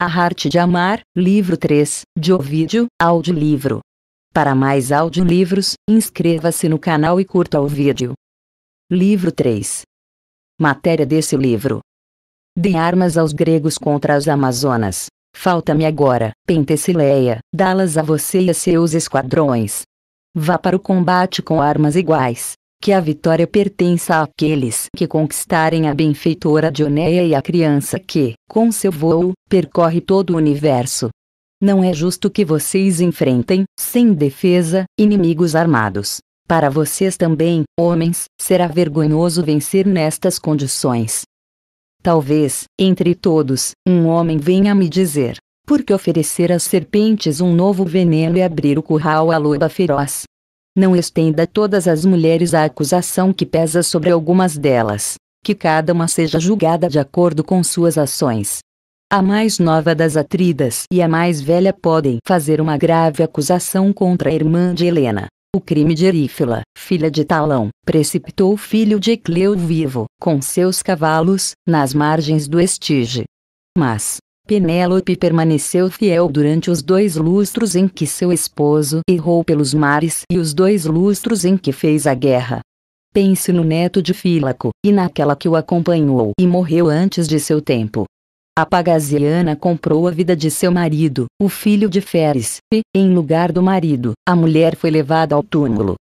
A Arte de Amar, livro 3, de Ovídio, audiolivro. Para mais audiolivros, inscreva-se no canal e curta o vídeo. Livro 3. Matéria desse livro. De armas aos gregos contra as amazonas. Falta-me agora, Pentesileia, dá-las a você e a seus esquadrões. Vá para o combate com armas iguais, que a vitória pertença àqueles que conquistarem a benfeitora Dioneia e a criança que, com seu vôo, percorre todo o universo. Não é justo que vocês enfrentem, sem defesa, inimigos armados. Para vocês também, homens, será vergonhoso vencer nestas condições. Talvez, entre todos, um homem venha me dizer: por que oferecer às serpentes um novo veneno e abrir o curral à loba feroz? não estenda a todas as mulheres a acusação que pesa sobre algumas delas, que cada uma seja julgada de acordo com suas ações. A mais nova das Atridas e a mais velha podem fazer uma grave acusação contra a irmã de Helena. O crime de Erífila, filha de Talão, precipitou o filho de Ecleu vivo, com seus cavalos, nas margens do Estige. Mas, Penélope permaneceu fiel durante os dois lustros em que seu esposo errou pelos mares e os dois lustros em que fez a guerra. Pense no neto de Fílaco, e naquela que o acompanhou e morreu antes de seu tempo. A pagasiana comprou a vida de seu marido, o filho de Feres, e, em lugar do marido, a mulher foi levada ao túmulo.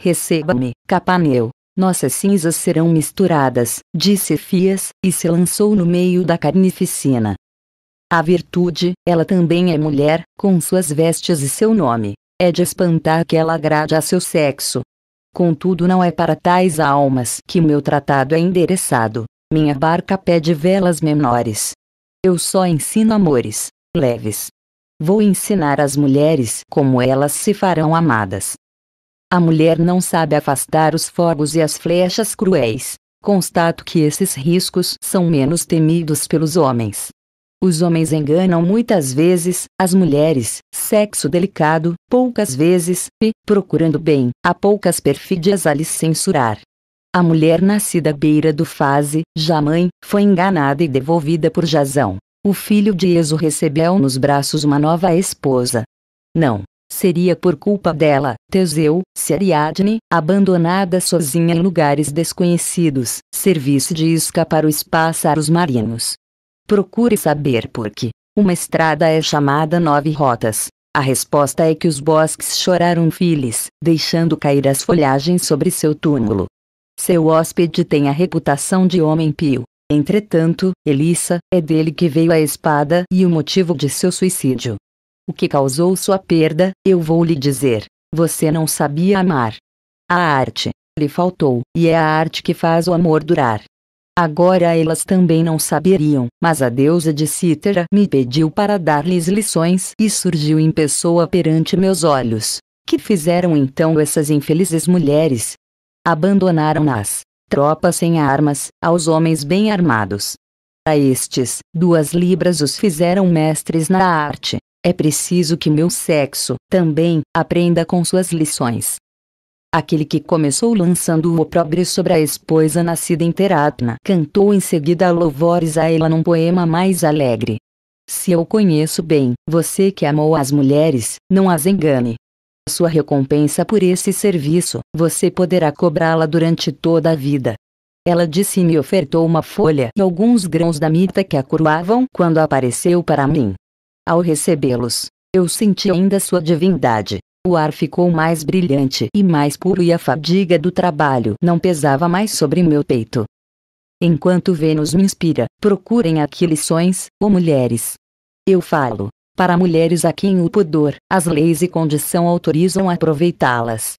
Receba-me, Capaneu. Nossas cinzas serão misturadas, disse Fias, e se lançou no meio da carnificina. A virtude, ela também é mulher, com suas vestes e seu nome. É de espantar que ela agrade a seu sexo. Contudo, não é para tais almas que meu tratado é endereçado. Minha barca pede velas menores. Eu só ensino amores leves. Vou ensinar às mulheres como elas se farão amadas. A mulher não sabe afastar os fogos e as flechas cruéis. Constato que esses riscos são menos temidos pelos homens. Os homens enganam muitas vezes as mulheres, sexo delicado, poucas vezes, e, procurando bem, há poucas perfídias a lhes censurar. A mulher nascida à beira do fase, já mãe, foi enganada e devolvida por Jazão. O filho de Ezo recebeu nos braços uma nova esposa. Não. Seria por culpa dela, Teseu, se Ariadne, abandonada sozinha em lugares desconhecidos, servisse de isca para os pássaros marinhos. Procure saber por que uma estrada é chamada Nove Rotas. A resposta é que os bosques choraram filhos, deixando cair as folhagens sobre seu túmulo. Seu hóspede tem a reputação de homem pio. Entretanto, Elissa, é dele que veio a espada e o motivo de seu suicídio. O que causou sua perda, eu vou lhe dizer. Você não sabia amar. A arte lhe faltou, e é a arte que faz o amor durar. Agora elas também não saberiam, mas a deusa de Cítara me pediu para dar-lhes lições e surgiu em pessoa perante meus olhos. Que fizeram então essas infelizes mulheres? Abandonaram-nas, tropas sem armas, aos homens bem armados. A estes, duas libras os fizeram mestres na arte. É preciso que meu sexo, também, aprenda com suas lições. Aquele que começou lançando o opróbrio sobre a esposa nascida em Teratna, cantou em seguida louvores a ela num poema mais alegre. Se eu conheço bem, você que amou as mulheres, não as engane. Sua recompensa por esse serviço, você poderá cobrá-la durante toda a vida. Ela disse e me ofertou uma folha e alguns grãos da mita que a coroavam quando apareceu para mim. Ao recebê-los, eu senti ainda sua divindade. O ar ficou mais brilhante e mais puro e a fadiga do trabalho não pesava mais sobre meu peito. Enquanto Vênus me inspira, procurem aqui lições, ou mulheres. Eu falo, para mulheres a quem o pudor, as leis e condição autorizam aproveitá-las.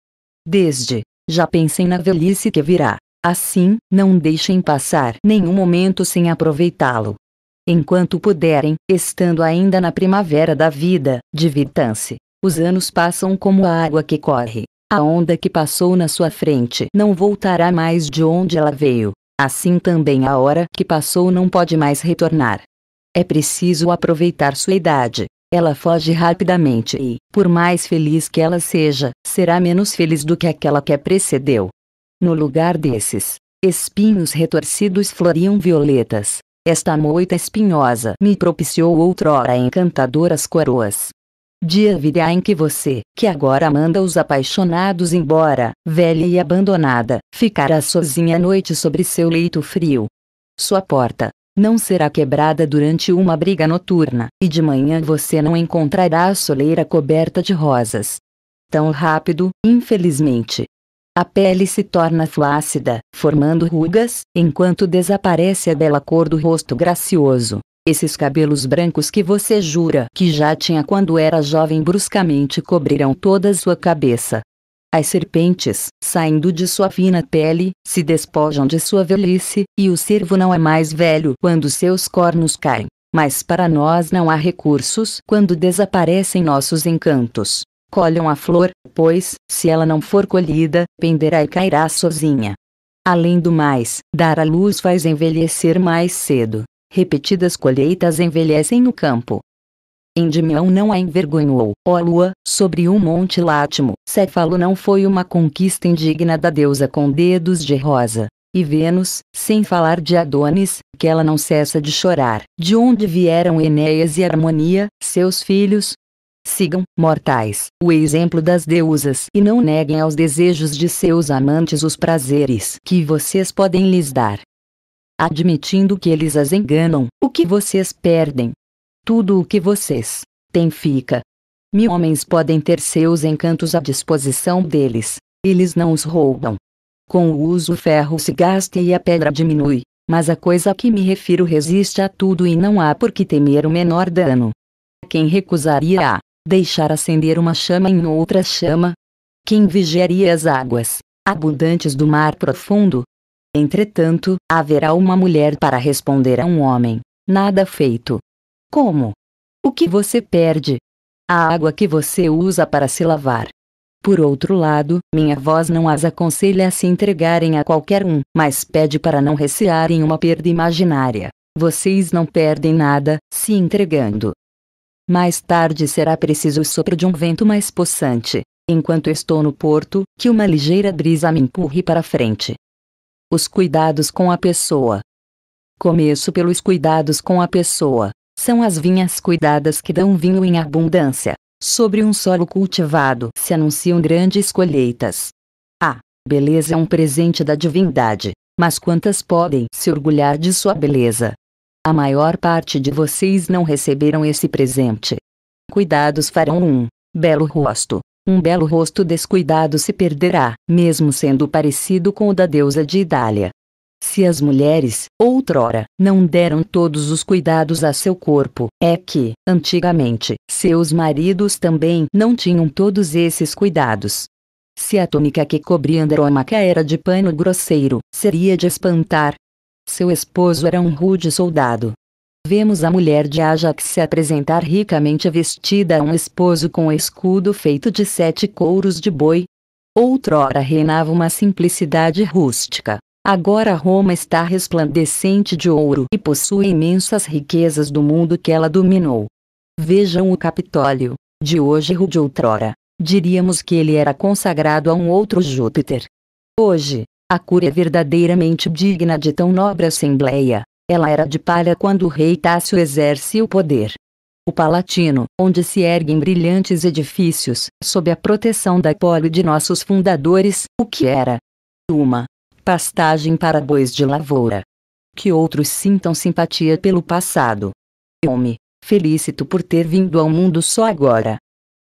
Desde, já pensem na velhice que virá. Assim, não deixem passar nenhum momento sem aproveitá-lo. Enquanto puderem, estando ainda na primavera da vida, divirtam-se. Os anos passam como a água que corre. A onda que passou na sua frente não voltará mais de onde ela veio. Assim também a hora que passou não pode mais retornar. É preciso aproveitar sua idade. Ela foge rapidamente e, por mais feliz que ela seja, será menos feliz do que aquela que a precedeu. No lugar desses, espinhos retorcidos floriam violetas. Esta moita espinhosa me propiciou outrora encantadoras coroas. Dia virá em que você, que agora manda os apaixonados embora, velha e abandonada, ficará sozinha à noite sobre seu leito frio. Sua porta não será quebrada durante uma briga noturna, e de manhã você não encontrará a soleira coberta de rosas. Tão rápido, infelizmente. A pele se torna flácida, formando rugas, enquanto desaparece a bela cor do rosto gracioso. Esses cabelos brancos que você jura que já tinha quando era jovem bruscamente cobriram toda sua cabeça. As serpentes, saindo de sua fina pele, se despojam de sua velhice, e o servo não é mais velho quando seus cornos caem. Mas para nós não há recursos quando desaparecem nossos encantos. Colham a flor, pois, se ela não for colhida, penderá e cairá sozinha. Além do mais, dar à luz faz envelhecer mais cedo repetidas colheitas envelhecem o campo. Endimião não a envergonhou, ó lua, sobre um monte látimo, Céfalo não foi uma conquista indigna da deusa com dedos de rosa. E Vênus, sem falar de Adonis, que ela não cessa de chorar, de onde vieram Enéas e Harmonia, seus filhos? Sigam, mortais, o exemplo das deusas e não neguem aos desejos de seus amantes os prazeres que vocês podem lhes dar admitindo que eles as enganam, o que vocês perdem? Tudo o que vocês têm fica. Mil homens podem ter seus encantos à disposição deles, eles não os roubam. Com o uso o ferro se gasta e a pedra diminui, mas a coisa a que me refiro resiste a tudo e não há por que temer o menor dano. Quem recusaria a deixar acender uma chama em outra chama? Quem vigiaria as águas abundantes do mar profundo? Entretanto, haverá uma mulher para responder a um homem: Nada feito. Como? O que você perde? A água que você usa para se lavar. Por outro lado, minha voz não as aconselha a se entregarem a qualquer um, mas pede para não recearem uma perda imaginária. Vocês não perdem nada, se entregando. Mais tarde será preciso o sopro de um vento mais possante. Enquanto estou no porto, que uma ligeira brisa me empurre para frente. Os cuidados com a pessoa. Começo pelos cuidados com a pessoa. São as vinhas cuidadas que dão vinho em abundância. Sobre um solo cultivado se anunciam grandes colheitas. A beleza é um presente da divindade, mas quantas podem se orgulhar de sua beleza? A maior parte de vocês não receberam esse presente. Cuidados farão um belo rosto, um belo rosto descuidado se perderá, mesmo sendo parecido com o da deusa de Idália. Se as mulheres, outrora, não deram todos os cuidados a seu corpo, é que, antigamente, seus maridos também não tinham todos esses cuidados. Se a túnica que cobria Andrômaca era de pano grosseiro, seria de espantar. Seu esposo era um rude soldado, Vemos a mulher de Ajax se apresentar ricamente vestida a um esposo com escudo feito de sete couros de boi. Outrora reinava uma simplicidade rústica. Agora Roma está resplandecente de ouro e possui imensas riquezas do mundo que ela dominou. Vejam o Capitólio, de hoje ou de outrora. Diríamos que ele era consagrado a um outro Júpiter. Hoje, a cura é verdadeiramente digna de tão nobre assembleia. Ela era de palha quando o rei Tácio exerce o poder. O Palatino, onde se erguem brilhantes edifícios, sob a proteção da pole de nossos fundadores, o que era? Uma pastagem para bois de lavoura. Que outros sintam simpatia pelo passado. Eu me felicito por ter vindo ao mundo só agora.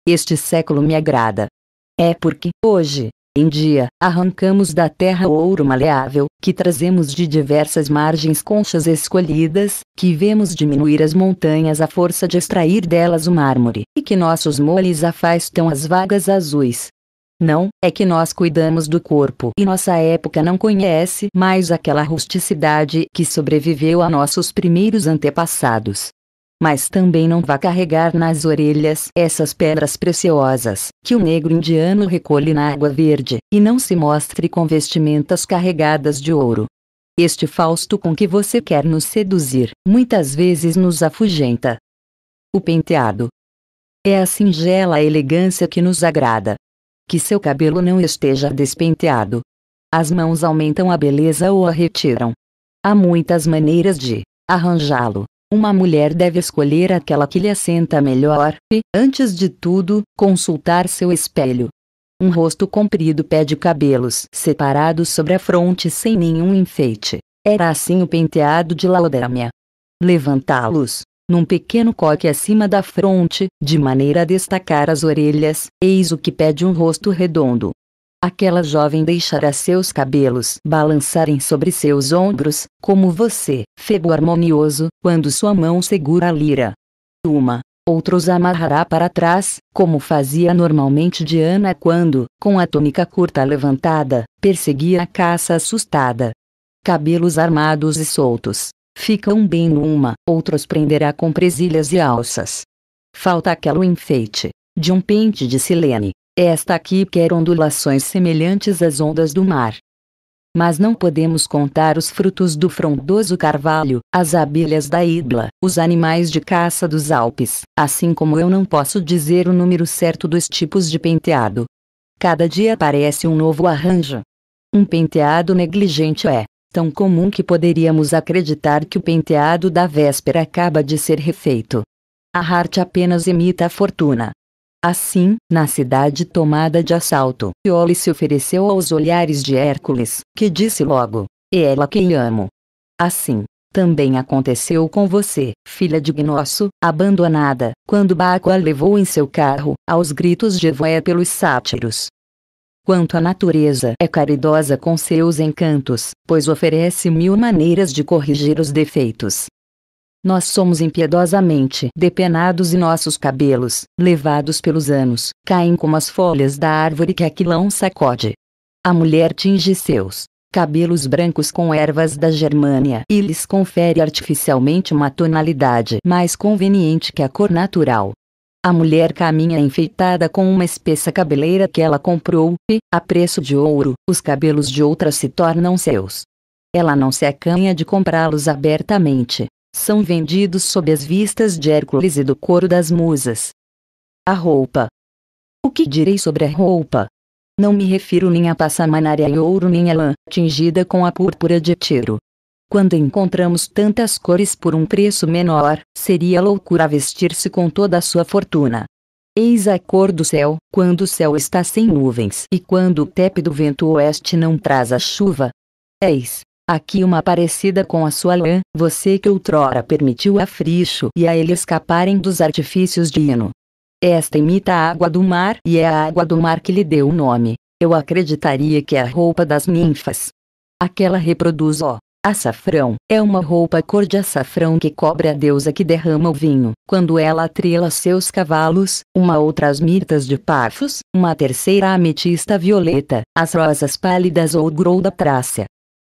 Este século me agrada. É porque, hoje, em dia, arrancamos da terra ouro maleável, que trazemos de diversas margens conchas escolhidas, que vemos diminuir as montanhas à força de extrair delas o mármore, e que nossos moles afastam as vagas azuis, não, é que nós cuidamos do corpo e nossa época não conhece mais aquela rusticidade que sobreviveu a nossos primeiros antepassados mas também não vá carregar nas orelhas essas pedras preciosas, que o negro indiano recolhe na água verde, e não se mostre com vestimentas carregadas de ouro. Este Fausto com que você quer nos seduzir, muitas vezes nos afugenta. O penteado. É a singela elegância que nos agrada. Que seu cabelo não esteja despenteado. As mãos aumentam a beleza ou a retiram. Há muitas maneiras de arranjá-lo, uma mulher deve escolher aquela que lhe assenta melhor e, antes de tudo, consultar seu espelho. Um rosto comprido pede cabelos separados sobre a fronte sem nenhum enfeite. Era assim o penteado de Laodémia. Levantá-los, num pequeno coque acima da fronte, de maneira a destacar as orelhas, eis o que pede um rosto redondo. Aquela jovem deixará seus cabelos balançarem sobre seus ombros, como você, febo harmonioso, quando sua mão segura a lira. Uma. Outros amarrará para trás, como fazia normalmente Diana quando, com a túnica curta levantada, perseguia a caça assustada. Cabelos armados e soltos. Ficam bem numa, outros prenderá com presilhas e alças. Falta aquele enfeite de um pente de silene, esta aqui quer ondulações semelhantes às ondas do mar. Mas não podemos contar os frutos do frondoso carvalho, as abelhas da idla, os animais de caça dos Alpes, assim como eu não posso dizer o número certo dos tipos de penteado. Cada dia aparece um novo arranjo. Um penteado negligente é, tão comum que poderíamos acreditar que o penteado da véspera acaba de ser refeito. A Hart apenas imita a fortuna. Assim, na cidade tomada de assalto, Iole se ofereceu aos olhares de Hércules, que disse logo: É ela quem amo. Assim, também aconteceu com você, filha de Gnosso, abandonada, quando Baco a levou em seu carro, aos gritos de Evoé pelos sátiros. Quanto à natureza é caridosa com seus encantos, pois oferece mil maneiras de corrigir os defeitos, nós somos impiedosamente depenados e nossos cabelos, levados pelos anos, caem como as folhas da árvore que Aquilão sacode. A mulher tinge seus cabelos brancos com ervas da Germânia e lhes confere artificialmente uma tonalidade mais conveniente que a cor natural. A mulher caminha enfeitada com uma espessa cabeleira que ela comprou, e, a preço de ouro, os cabelos de outra se tornam seus. Ela não se acanha de comprá-los abertamente, são vendidos sob as vistas de Hércules e do coro das musas. A roupa. O que direi sobre a roupa? Não me refiro nem a passamanaria e ouro nem a lã, tingida com a púrpura de tiro. Quando encontramos tantas cores por um preço menor, seria loucura vestir-se com toda a sua fortuna. Eis a cor do céu, quando o céu está sem nuvens e quando o tépido vento oeste não traz a chuva. Eis, Aqui uma parecida com a sua lã, você que outrora permitiu a Fricho e a ele escaparem dos artifícios de Hino. Esta imita a água do mar e é a água do mar que lhe deu o nome. Eu acreditaria que é a roupa das ninfas. Aquela reproduz o açafrão. É uma roupa cor de açafrão que cobre a deusa que derrama o vinho. Quando ela atrela seus cavalos, uma outra as mirtas de Pafos, uma terceira a ametista violeta, as rosas pálidas ou grou da Trácia,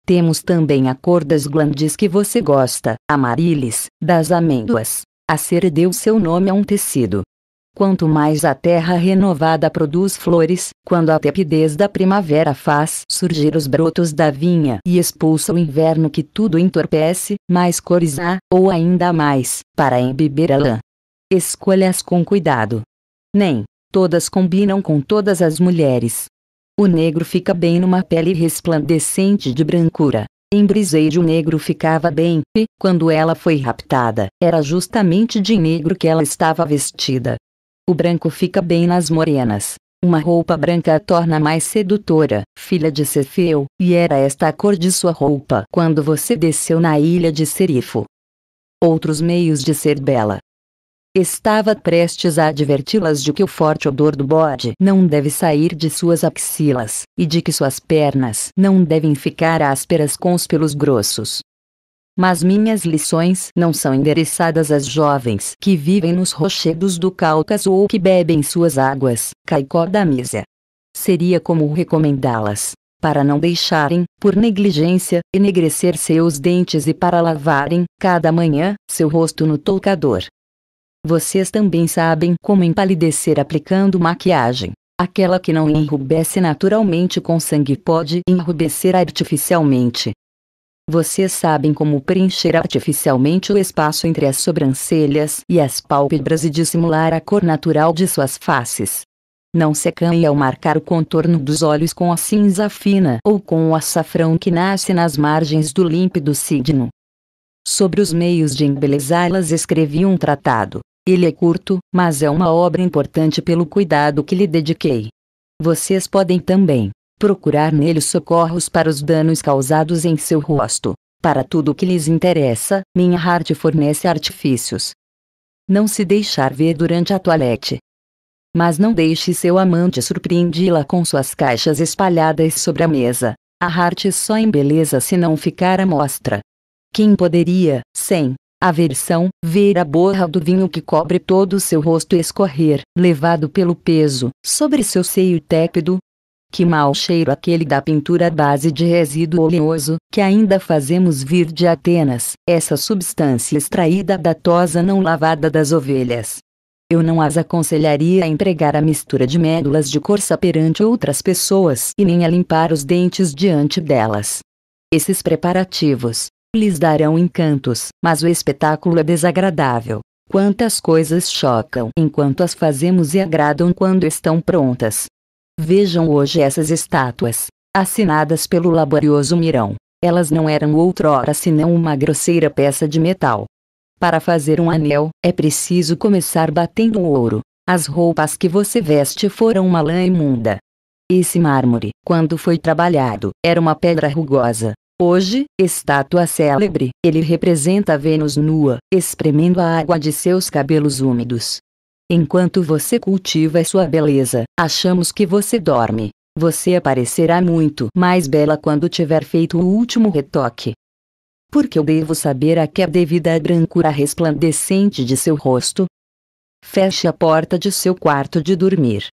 temos também a cor das glandes que você gosta, amarilis, das amêndoas. A cera deu seu nome a um tecido. Quanto mais a terra renovada produz flores, quando a tepidez da primavera faz surgir os brotos da vinha e expulsa o inverno que tudo entorpece, mais cores há, ou ainda mais, para embeber a lã. Escolhas com cuidado. Nem todas combinam com todas as mulheres, o negro fica bem numa pele resplandecente de brancura. Em Briseide o negro ficava bem, e, quando ela foi raptada, era justamente de negro que ela estava vestida. O branco fica bem nas morenas. Uma roupa branca a torna mais sedutora, filha de Cefeu, e era esta a cor de sua roupa quando você desceu na ilha de Serifo. Outros meios de ser bela. Estava prestes a adverti-las de que o forte odor do bode não deve sair de suas axilas, e de que suas pernas não devem ficar ásperas com os pelos grossos. Mas minhas lições não são endereçadas às jovens que vivem nos rochedos do Cáucaso ou que bebem suas águas, caicó da mísia. Seria como recomendá-las, para não deixarem, por negligência, enegrecer seus dentes e para lavarem, cada manhã, seu rosto no toucador, vocês também sabem como empalidecer aplicando maquiagem. Aquela que não enrubesce naturalmente com sangue pode enrubecer artificialmente. Vocês sabem como preencher artificialmente o espaço entre as sobrancelhas e as pálpebras e dissimular a cor natural de suas faces. Não se acanhe ao marcar o contorno dos olhos com a cinza fina ou com o açafrão que nasce nas margens do límpido signo. Sobre os meios de embelezá-las escrevi um tratado, ele é curto, mas é uma obra importante pelo cuidado que lhe dediquei. Vocês podem também procurar nele socorros para os danos causados em seu rosto. Para tudo o que lhes interessa, minha arte fornece artifícios. Não se deixar ver durante a toilette. Mas não deixe seu amante surpreendê-la com suas caixas espalhadas sobre a mesa. A arte só embeleza se não ficar à mostra. Quem poderia, sem aversão, ver a borra do vinho que cobre todo o seu rosto escorrer, levado pelo peso, sobre seu seio tépido. Que mau cheiro aquele da pintura à base de resíduo oleoso, que ainda fazemos vir de Atenas, essa substância extraída da tosa não lavada das ovelhas. Eu não as aconselharia a empregar a mistura de médulas de corça perante outras pessoas e nem a limpar os dentes diante delas. Esses preparativos, lhes darão encantos, mas o espetáculo é desagradável. Quantas coisas chocam enquanto as fazemos e agradam quando estão prontas. Vejam hoje essas estátuas, assinadas pelo laborioso Mirão. Elas não eram outrora senão uma grosseira peça de metal. Para fazer um anel, é preciso começar batendo ouro. As roupas que você veste foram uma lã imunda. Esse mármore, quando foi trabalhado, era uma pedra rugosa, Hoje, estátua célebre, ele representa a Vênus nua, espremendo a água de seus cabelos úmidos. Enquanto você cultiva sua beleza, achamos que você dorme. Você aparecerá muito mais bela quando tiver feito o último retoque. Porque eu devo saber a que é devida a brancura resplandecente de seu rosto? Feche a porta de seu quarto de dormir.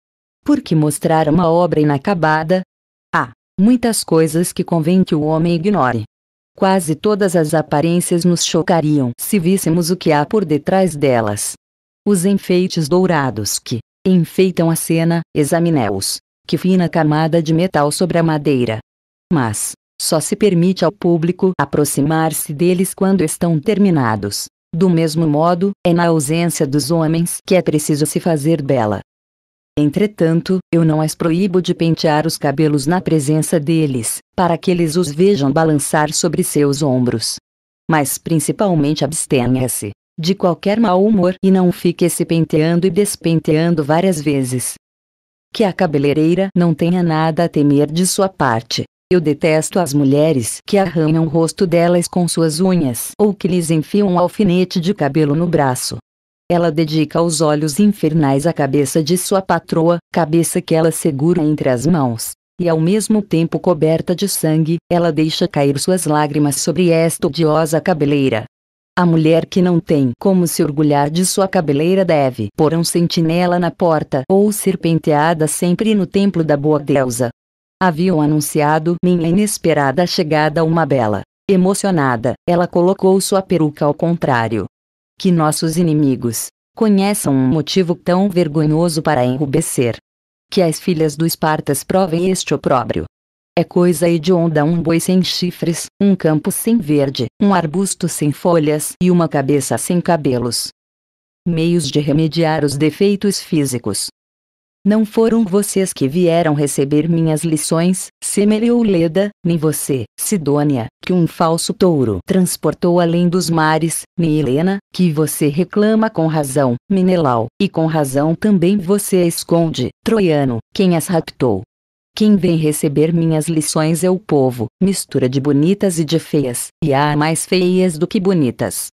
Porque mostrar uma obra inacabada, muitas coisas que convém que o homem ignore. Quase todas as aparências nos chocariam se víssemos o que há por detrás delas. Os enfeites dourados que enfeitam a cena, examine os Que fina camada de metal sobre a madeira. Mas, só se permite ao público aproximar-se deles quando estão terminados. Do mesmo modo, é na ausência dos homens que é preciso se fazer bela. Entretanto, eu não as proíbo de pentear os cabelos na presença deles, para que eles os vejam balançar sobre seus ombros. Mas principalmente abstenha-se de qualquer mau humor e não fique se penteando e despenteando várias vezes. Que a cabeleireira não tenha nada a temer de sua parte. Eu detesto as mulheres que arranham o rosto delas com suas unhas ou que lhes enfiam um alfinete de cabelo no braço. Ela dedica os olhos infernais à cabeça de sua patroa, cabeça que ela segura entre as mãos. E ao mesmo tempo coberta de sangue, ela deixa cair suas lágrimas sobre esta odiosa cabeleira. A mulher que não tem como se orgulhar de sua cabeleira deve pôr um sentinela na porta ou serpenteada sempre no templo da boa deusa. Haviam anunciado minha inesperada chegada a uma bela. Emocionada, ela colocou sua peruca ao contrário, que nossos inimigos conheçam um motivo tão vergonhoso para enrubescer. Que as filhas do Espartas provem este opróbrio. É coisa hedionda um boi sem chifres, um campo sem verde, um arbusto sem folhas e uma cabeça sem cabelos. Meios de remediar os defeitos físicos não foram vocês que vieram receber minhas lições, ou Leda, nem você, Sidônia, que um falso touro transportou além dos mares, nem Helena, que você reclama com razão, Menelau, e com razão também você esconde, Troiano, quem as raptou. Quem vem receber minhas lições é o povo, mistura de bonitas e de feias, e há mais feias do que bonitas.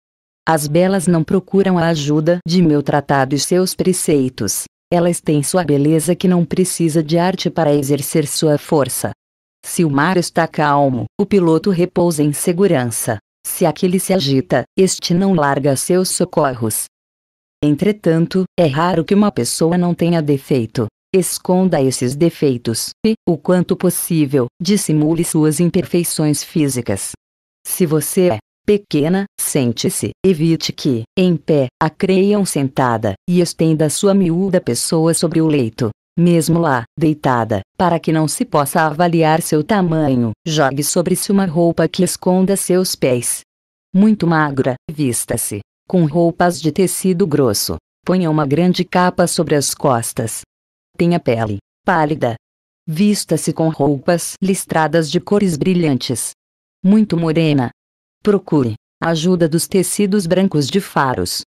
As belas não procuram a ajuda de meu tratado e seus preceitos, elas têm sua beleza que não precisa de arte para exercer sua força. Se o mar está calmo, o piloto repousa em segurança. Se aquele se agita, este não larga seus socorros. Entretanto, é raro que uma pessoa não tenha defeito. Esconda esses defeitos e, o quanto possível, dissimule suas imperfeições físicas. Se você é pequena, sente-se, evite que, em pé, a creiam sentada, e estenda sua miúda pessoa sobre o leito. Mesmo lá, deitada, para que não se possa avaliar seu tamanho, jogue sobre si uma roupa que esconda seus pés. Muito magra, vista-se. Com roupas de tecido grosso, ponha uma grande capa sobre as costas. Tenha pele pálida. Vista-se com roupas listradas de cores brilhantes. Muito morena, Procure a ajuda dos tecidos brancos de faros.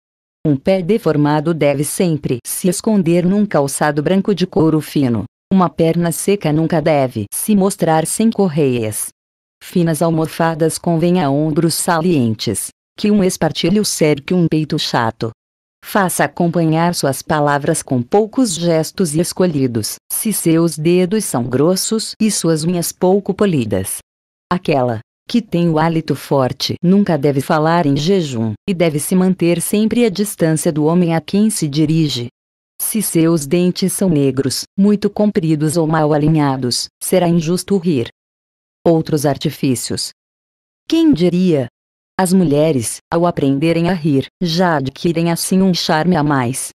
Um pé deformado deve sempre se esconder num calçado branco de couro fino. Uma perna seca nunca deve se mostrar sem correias. Finas almofadas convêm a ombros salientes. Que um espartilho cerque um peito chato. Faça acompanhar suas palavras com poucos gestos e escolhidos, se seus dedos são grossos e suas unhas pouco polidas. Aquela que tem o hálito forte nunca deve falar em jejum, e deve se manter sempre à distância do homem a quem se dirige. Se seus dentes são negros, muito compridos ou mal alinhados, será injusto rir. Outros artifícios. Quem diria? As mulheres, ao aprenderem a rir, já adquirem assim um charme a mais.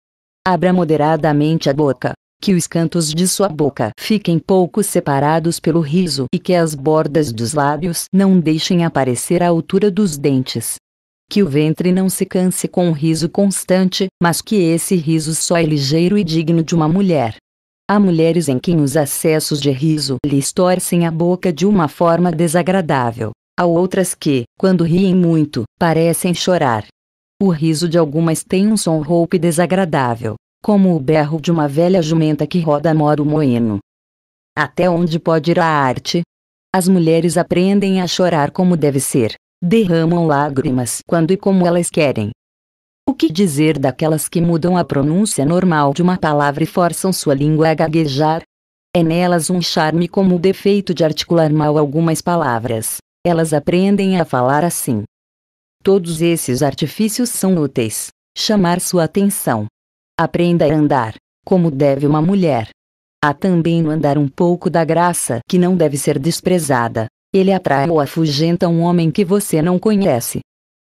Abra moderadamente a boca, que os cantos de sua boca fiquem pouco separados pelo riso e que as bordas dos lábios não deixem aparecer a altura dos dentes. Que o ventre não se canse com um riso constante, mas que esse riso só é ligeiro e digno de uma mulher. Há mulheres em quem os acessos de riso lhes torcem a boca de uma forma desagradável. Há outras que, quando riem muito, parecem chorar. O riso de algumas tem um som roupe desagradável, como o berro de uma velha jumenta que roda moro moeno. Até onde pode ir a arte? As mulheres aprendem a chorar como deve ser, derramam lágrimas quando e como elas querem. O que dizer daquelas que mudam a pronúncia normal de uma palavra e forçam sua língua a gaguejar? É nelas um charme como o defeito de articular mal algumas palavras. Elas aprendem a falar assim. Todos esses artifícios são úteis. Chamar sua atenção, Aprenda a andar, como deve uma mulher. Há também no andar um pouco da graça que não deve ser desprezada. Ele atrai ou afugenta um homem que você não conhece.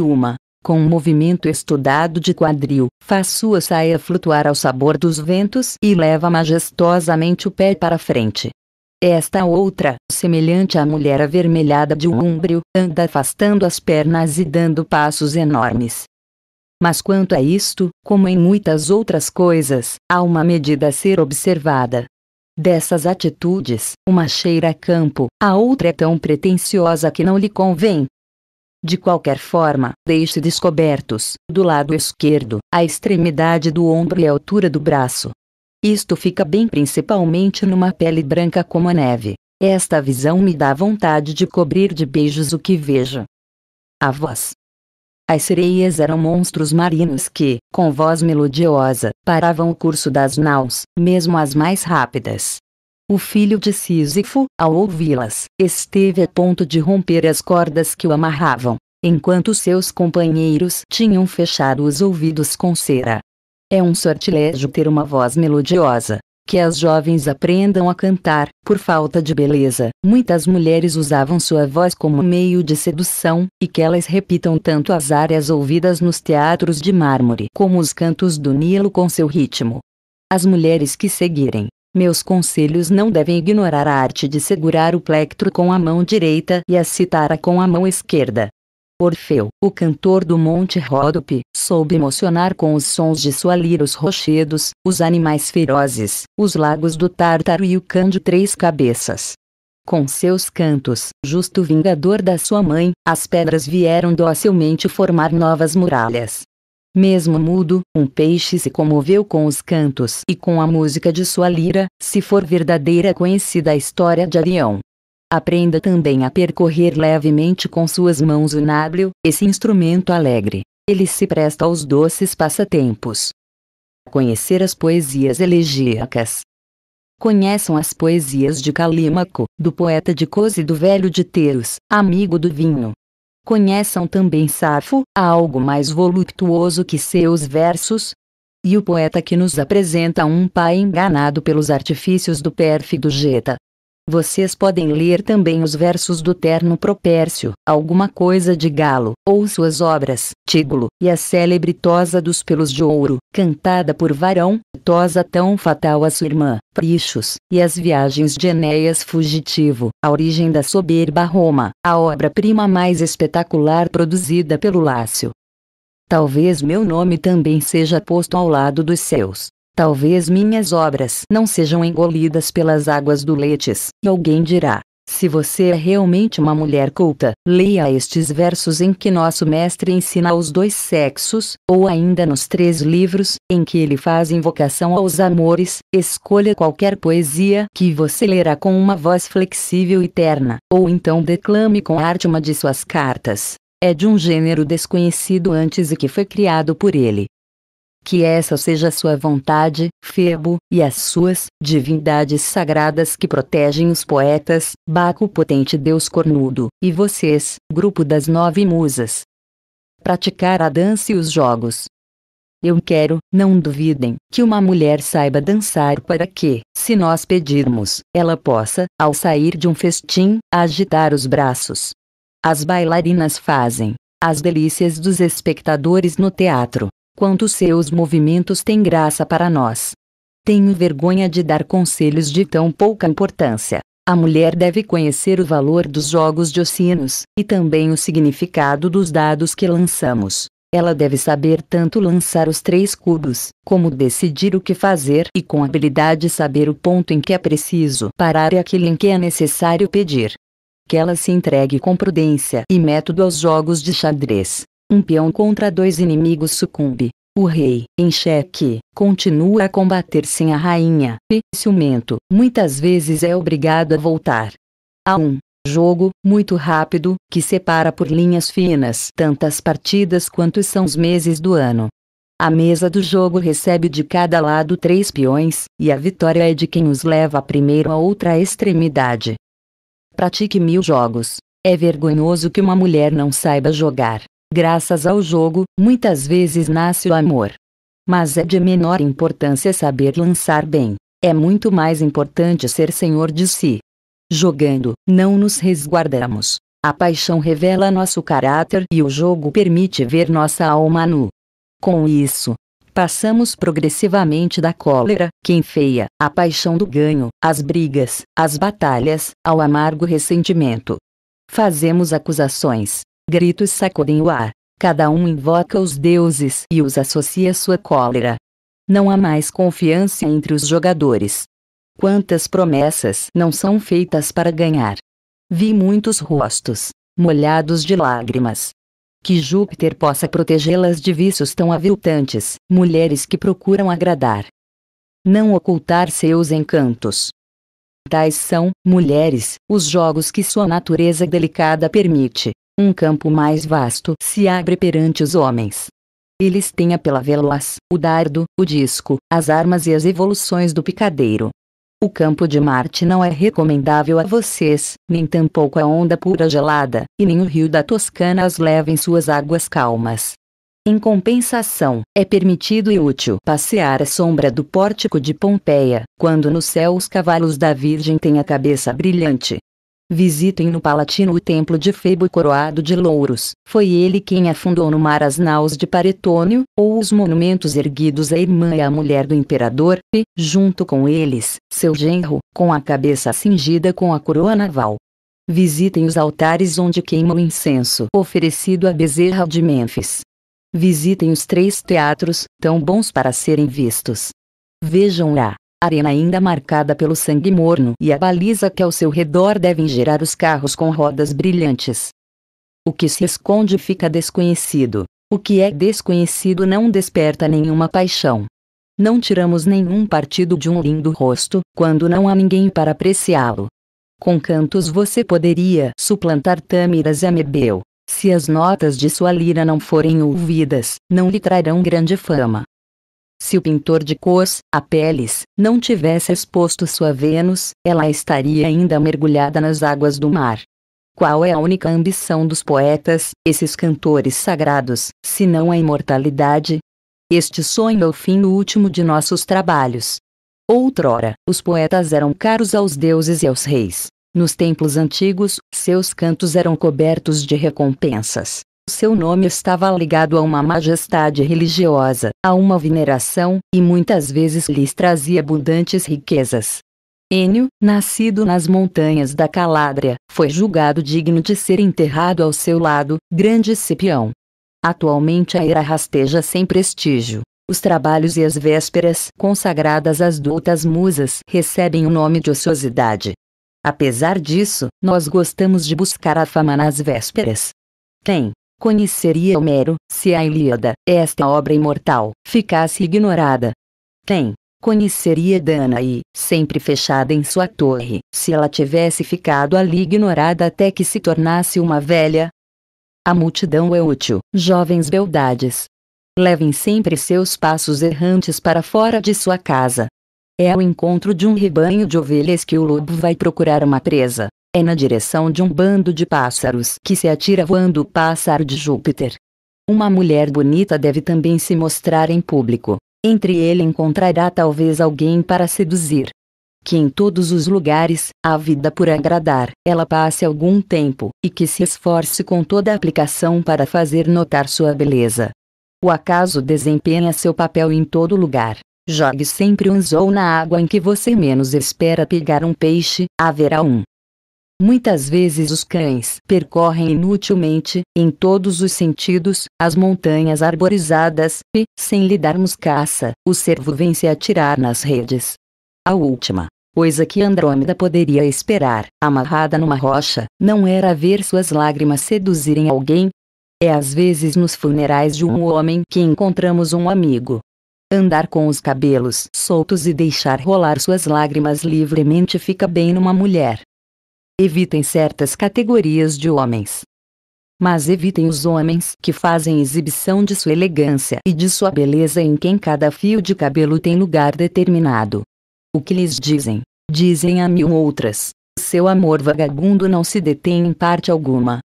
Uma, com um movimento estudado de quadril, faz sua saia flutuar ao sabor dos ventos e leva majestosamente o pé para frente. Esta outra, semelhante à mulher avermelhada de um umbrio, anda afastando as pernas e dando passos enormes, mas quanto a isto, como em muitas outras coisas, há uma medida a ser observada. Dessas atitudes, uma cheira a campo, a outra é tão pretensiosa que não lhe convém. De qualquer forma, deixe descobertos, do lado esquerdo, a extremidade do ombro e a altura do braço. Isto fica bem principalmente numa pele branca como a neve. Esta visão me dá vontade de cobrir de beijos o que vejo. A voz. As sereias eram monstros marinhos que, com voz melodiosa, paravam o curso das naus, mesmo as mais rápidas. O filho de Sísifo, ao ouvi-las, esteve a ponto de romper as cordas que o amarravam, enquanto seus companheiros tinham fechado os ouvidos com cera. É um sortilégio ter uma voz melodiosa, que as jovens aprendam a cantar. Por falta de beleza, muitas mulheres usavam sua voz como meio de sedução, e que elas repitam tanto as áreas ouvidas nos teatros de mármore como os cantos do Nilo com seu ritmo. As mulheres que seguirem meus conselhos não devem ignorar a arte de segurar o plectro com a mão direita e a citara com a mão esquerda, Orfeu, o cantor do Monte Ródope, soube emocionar com os sons de sua lira os rochedos, os animais ferozes, os lagos do Tártaro e o cão de três cabeças. Com seus cantos, justo vingador da sua mãe, as pedras vieram docilmente formar novas muralhas. Mesmo mudo, um peixe se comoveu com os cantos e com a música de sua lira, se for verdadeira conhecida a história de Arião. Aprenda também a percorrer levemente com suas mãos o náblio, esse instrumento alegre. Ele se presta aos doces passatempos. Conhecer as poesias elegíacas. Conheçam as poesias de Calímaco, do poeta de Cos e do velho de Teros, amigo do vinho. Conheçam também Safo, algo mais voluptuoso que seus versos, e o poeta que nos apresenta um pai enganado pelos artifícios do pérfido Geta, vocês podem ler também os versos do Terno Propércio, Alguma Coisa de Galo, ou suas obras, Tígulo, e a célebre Tosa dos Pelos de Ouro, cantada por Varão, Tosa tão fatal a sua irmã, Prichos, e as Viagens de Enéas Fugitivo, a origem da soberba Roma, a obra-prima mais espetacular produzida pelo Lácio. Talvez meu nome também seja posto ao lado dos seus. Talvez minhas obras não sejam engolidas pelas águas do Letes e alguém dirá: se você é realmente uma mulher culta, leia estes versos em que nosso mestre ensina os dois sexos, ou ainda nos três livros, em que ele faz invocação aos amores, escolha qualquer poesia que você lerá com uma voz flexível e terna, ou então declame com arte uma de suas cartas. É de um gênero desconhecido antes e que foi criado por ele que essa seja a sua vontade, Febo, e as suas divindades sagradas que protegem os poetas, Baco potente Deus cornudo, e vocês, grupo das nove musas. Praticar a dança e os jogos. Eu quero, não duvidem, que uma mulher saiba dançar para que, se nós pedirmos, ela possa, ao sair de um festim, agitar os braços. As bailarinas fazem as delícias dos espectadores no teatro quanto seus movimentos têm graça para nós. Tenho vergonha de dar conselhos de tão pouca importância. A mulher deve conhecer o valor dos jogos de ossinos, e também o significado dos dados que lançamos. Ela deve saber tanto lançar os três cubos, como decidir o que fazer e com habilidade saber o ponto em que é preciso parar e aquele em que é necessário pedir. Que ela se entregue com prudência e método aos jogos de xadrez, um peão contra dois inimigos sucumbe. O rei, em xeque, continua a combater sem a rainha. E, ciumento, muitas vezes é obrigado a voltar. A um jogo muito rápido, que separa por linhas finas tantas partidas quantos são os meses do ano. A mesa do jogo recebe de cada lado três peões, e a vitória é de quem os leva primeiro a outra extremidade. Pratique mil jogos. É vergonhoso que uma mulher não saiba jogar. Graças ao jogo, muitas vezes nasce o amor. Mas é de menor importância saber lançar bem. É muito mais importante ser senhor de si. Jogando, não nos resguardamos. A paixão revela nosso caráter e o jogo permite ver nossa alma nu. Com isso, passamos progressivamente da cólera, que enfeia, a paixão do ganho, as brigas, as batalhas, ao amargo ressentimento. Fazemos acusações, Gritos sacodem o ar. Cada um invoca os deuses e os associa à sua cólera. Não há mais confiança entre os jogadores. Quantas promessas não são feitas para ganhar? Vi muitos rostos, molhados de lágrimas. Que Júpiter possa protegê-las de vícios tão aviltantes, mulheres que procuram agradar. Não ocultar seus encantos. Tais são, mulheres, os jogos que sua natureza delicada permite, um campo mais vasto se abre perante os homens. Eles têm a pela veloz, o dardo, o disco, as armas e as evoluções do picadeiro. O campo de Marte não é recomendável a vocês, nem tampouco a onda pura gelada, e nem o rio da Toscana as leva em suas águas calmas. Em compensação, é permitido e útil passear à sombra do pórtico de Pompeia, quando no céu os cavalos da Virgem têm a cabeça brilhante, Visitem no Palatino o templo de Febo coroado de louros. Foi ele quem afundou no mar as naus de Paretônio, ou os monumentos erguidos à irmã e à mulher do imperador, e, junto com eles, seu genro, com a cabeça cingida com a coroa naval. Visitem os altares onde queima o incenso oferecido à Bezerra de Mênfis. Visitem os três teatros, tão bons para serem vistos. Vejam lá arena ainda marcada pelo sangue morno e a baliza que ao seu redor devem gerar os carros com rodas brilhantes. O que se esconde fica desconhecido. O que é desconhecido não desperta nenhuma paixão. Não tiramos nenhum partido de um lindo rosto, quando não há ninguém para apreciá-lo. Com cantos você poderia suplantar Tâmiras e Amebeu. Se as notas de sua lira não forem ouvidas, não lhe trarão grande fama. Se o pintor de cores, peles, não tivesse exposto sua Vênus, ela estaria ainda mergulhada nas águas do mar. Qual é a única ambição dos poetas, esses cantores sagrados, se não a imortalidade? Este sonho é o fim último de nossos trabalhos. Outrora, os poetas eram caros aos deuses e aos reis. Nos templos antigos, seus cantos eram cobertos de recompensas. Seu nome estava ligado a uma majestade religiosa, a uma veneração, e muitas vezes lhes trazia abundantes riquezas. Enio, nascido nas montanhas da Calábria, foi julgado digno de ser enterrado ao seu lado, grande Cipião. Atualmente a era rasteja sem prestígio. Os trabalhos e as vésperas consagradas às doutas musas recebem o nome de ociosidade. Apesar disso, nós gostamos de buscar a fama nas vésperas. Tem conheceria Homero, se a Ilíada, esta obra imortal, ficasse ignorada. Quem conheceria Danae, sempre fechada em sua torre, se ela tivesse ficado ali ignorada até que se tornasse uma velha? A multidão é útil, jovens beldades. Levem sempre seus passos errantes para fora de sua casa. É ao encontro de um rebanho de ovelhas que o lobo vai procurar uma presa. É na direção de um bando de pássaros que se atira voando o pássaro de Júpiter. Uma mulher bonita deve também se mostrar em público. Entre ele encontrará talvez alguém para seduzir. Que em todos os lugares, a vida por agradar, ela passe algum tempo, e que se esforce com toda a aplicação para fazer notar sua beleza. O acaso desempenha seu papel em todo lugar. Jogue sempre um anzol na água em que você menos espera pegar um peixe, haverá um. Muitas vezes os cães percorrem inutilmente, em todos os sentidos, as montanhas arborizadas, e, sem lhe darmos caça, o cervo vem-se atirar nas redes. A última, coisa que Andrômeda poderia esperar, amarrada numa rocha, não era ver suas lágrimas seduzirem alguém. É às vezes nos funerais de um homem que encontramos um amigo, Andar com os cabelos soltos e deixar rolar suas lágrimas livremente fica bem numa mulher. Evitem certas categorias de homens. Mas evitem os homens que fazem exibição de sua elegância e de sua beleza em quem cada fio de cabelo tem lugar determinado. O que lhes dizem? Dizem a mil outras. Seu amor vagabundo não se detém em parte alguma.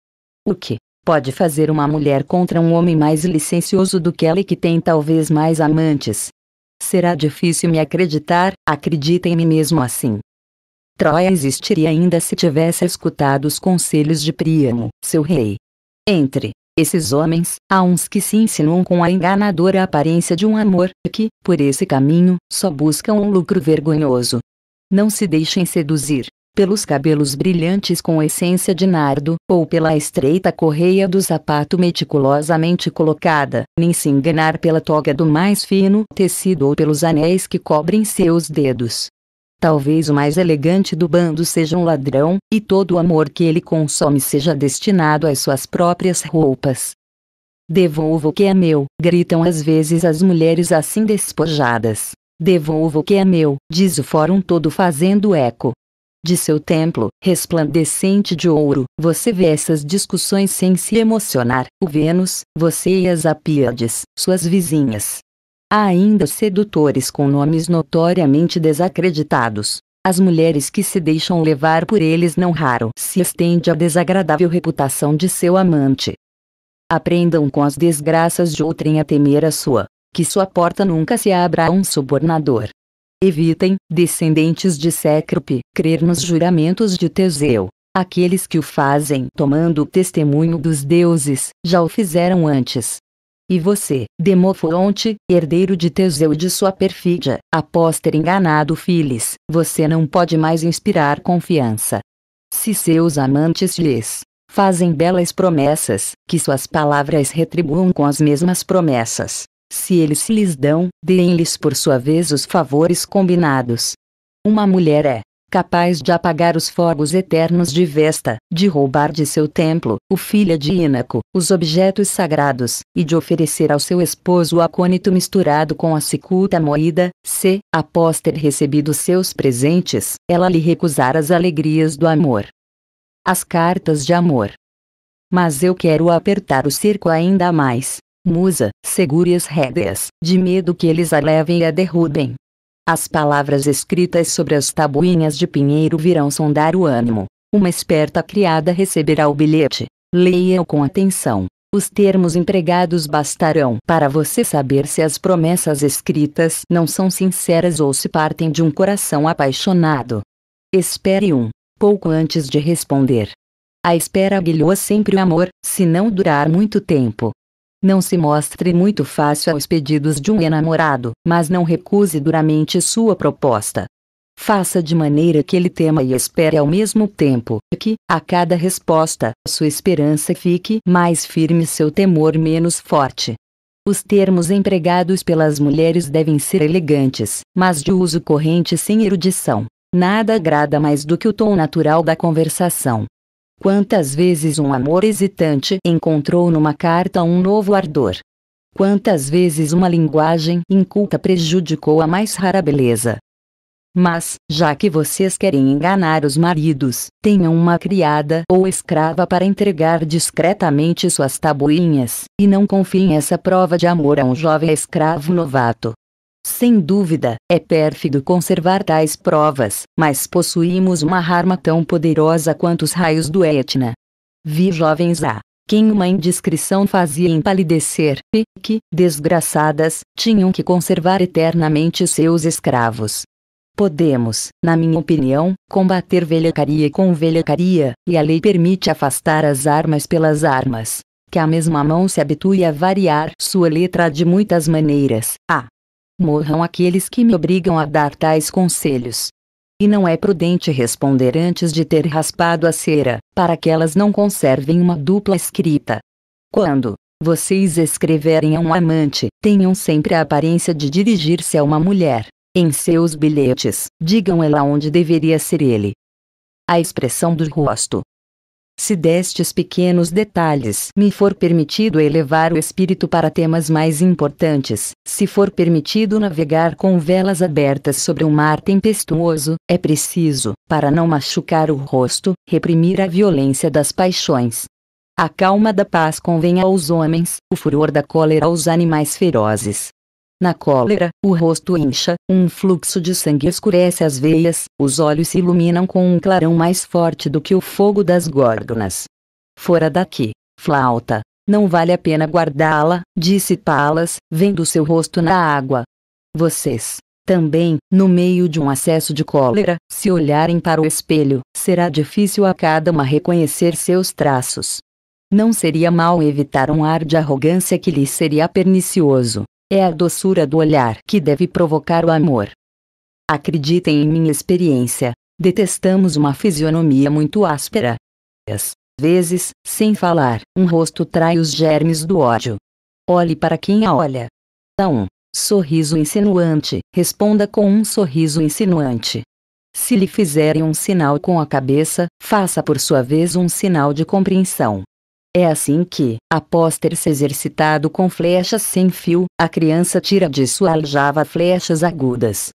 O que pode fazer uma mulher contra um homem mais licencioso do que ela e que tem talvez mais amantes? Será difícil me acreditar, acredita em mim mesmo assim. Troia existiria ainda se tivesse escutado os conselhos de Príamo, seu rei. Entre esses homens, há uns que se insinuam com a enganadora aparência de um amor, que, por esse caminho, só buscam um lucro vergonhoso. Não se deixem seduzir pelos cabelos brilhantes com essência de nardo, ou pela estreita correia do sapato meticulosamente colocada, nem se enganar pela toga do mais fino tecido ou pelos anéis que cobrem seus dedos. Talvez o mais elegante do bando seja um ladrão, e todo o amor que ele consome seja destinado às suas próprias roupas. Devolvo o que é meu, gritam às vezes as mulheres assim despojadas. Devolvo o que é meu, diz o fórum todo fazendo eco. De seu templo, resplandecente de ouro, você vê essas discussões sem se emocionar, o Vênus, você e as Apíades, suas vizinhas, Há ainda sedutores com nomes notoriamente desacreditados. As mulheres que se deixam levar por eles não raro se estende a desagradável reputação de seu amante. Aprendam com as desgraças de outrem a temer a sua, que sua porta nunca se abra a um subornador. Evitem, descendentes de Sécrope, crer nos juramentos de Teseu. Aqueles que o fazem tomando o testemunho dos deuses, já o fizeram antes, e você, Demofonte, herdeiro de Teseu e de sua perfídia, após ter enganado Filis, você não pode mais inspirar confiança. Se seus amantes lhes fazem belas promessas, que suas palavras retribuam com as mesmas promessas. Se eles se lhes dão, deem-lhes por sua vez os favores combinados. Uma mulher é capaz de apagar os fogos eternos de Vesta, de roubar de seu templo, o filho de Inaco, os objetos sagrados, e de oferecer ao seu esposo o acônito misturado com a cicuta moída, se, após ter recebido seus presentes, ela lhe recusar as alegrias do amor. As cartas de amor. Mas eu quero apertar o cerco ainda mais. Musa, segure as rédeas, de medo que eles a levem e a derrubem. As palavras escritas sobre as tabuinhas de pinheiro virão sondar o ânimo. Uma esperta criada receberá o bilhete. Leia-o com atenção. Os termos empregados bastarão para você saber se as promessas escritas não são sinceras ou se partem de um coração apaixonado. Espere um pouco antes de responder. A espera aguilhoa sempre o amor, se não durar muito tempo. Não se mostre muito fácil aos pedidos de um enamorado, mas não recuse duramente sua proposta. Faça de maneira que ele tema e espere ao mesmo tempo, e que, a cada resposta, sua esperança fique mais firme e seu temor menos forte. Os termos empregados pelas mulheres devem ser elegantes, mas de uso corrente sem erudição. Nada agrada mais do que o tom natural da conversação. Quantas vezes um amor hesitante encontrou numa carta um novo ardor? Quantas vezes uma linguagem inculta prejudicou a mais rara beleza? Mas, já que vocês querem enganar os maridos, tenham uma criada ou escrava para entregar discretamente suas tabuinhas, e não confiem essa prova de amor a um jovem escravo novato. Sem dúvida, é pérfido conservar tais provas, mas possuímos uma arma tão poderosa quanto os raios do Etna. Vi jovens a quem uma indiscrição fazia empalidecer, e que, desgraçadas, tinham que conservar eternamente seus escravos. Podemos, na minha opinião, combater velhacaria com velhacaria, e a lei permite afastar as armas pelas armas. Que a mesma mão se habitue a variar sua letra de muitas maneiras, a ah, morram aqueles que me obrigam a dar tais conselhos. E não é prudente responder antes de ter raspado a cera, para que elas não conservem uma dupla escrita. Quando vocês escreverem a um amante, tenham sempre a aparência de dirigir-se a uma mulher. Em seus bilhetes, digam ela onde deveria ser ele. A expressão do rosto, se destes pequenos detalhes me for permitido elevar o espírito para temas mais importantes, se for permitido navegar com velas abertas sobre um mar tempestuoso, é preciso, para não machucar o rosto, reprimir a violência das paixões. A calma da paz convém aos homens, o furor da cólera aos animais ferozes, na cólera, o rosto incha, um fluxo de sangue escurece as veias, os olhos se iluminam com um clarão mais forte do que o fogo das górgonas. Fora daqui, flauta. Não vale a pena guardá-la, dissipá-las, vendo seu rosto na água. Vocês, também, no meio de um acesso de cólera, se olharem para o espelho, será difícil a cada uma reconhecer seus traços. Não seria mal evitar um ar de arrogância que lhes seria pernicioso. É a doçura do olhar que deve provocar o amor. Acreditem em minha experiência, detestamos uma fisionomia muito áspera. Às vezes, sem falar, um rosto trai os germes do ódio. Olhe para quem a olha. Dá um sorriso insinuante, responda com um sorriso insinuante. Se lhe fizerem um sinal com a cabeça, faça por sua vez um sinal de compreensão. É assim que, após ter se exercitado com flechas sem fio, a criança tira de sua aljava flechas agudas.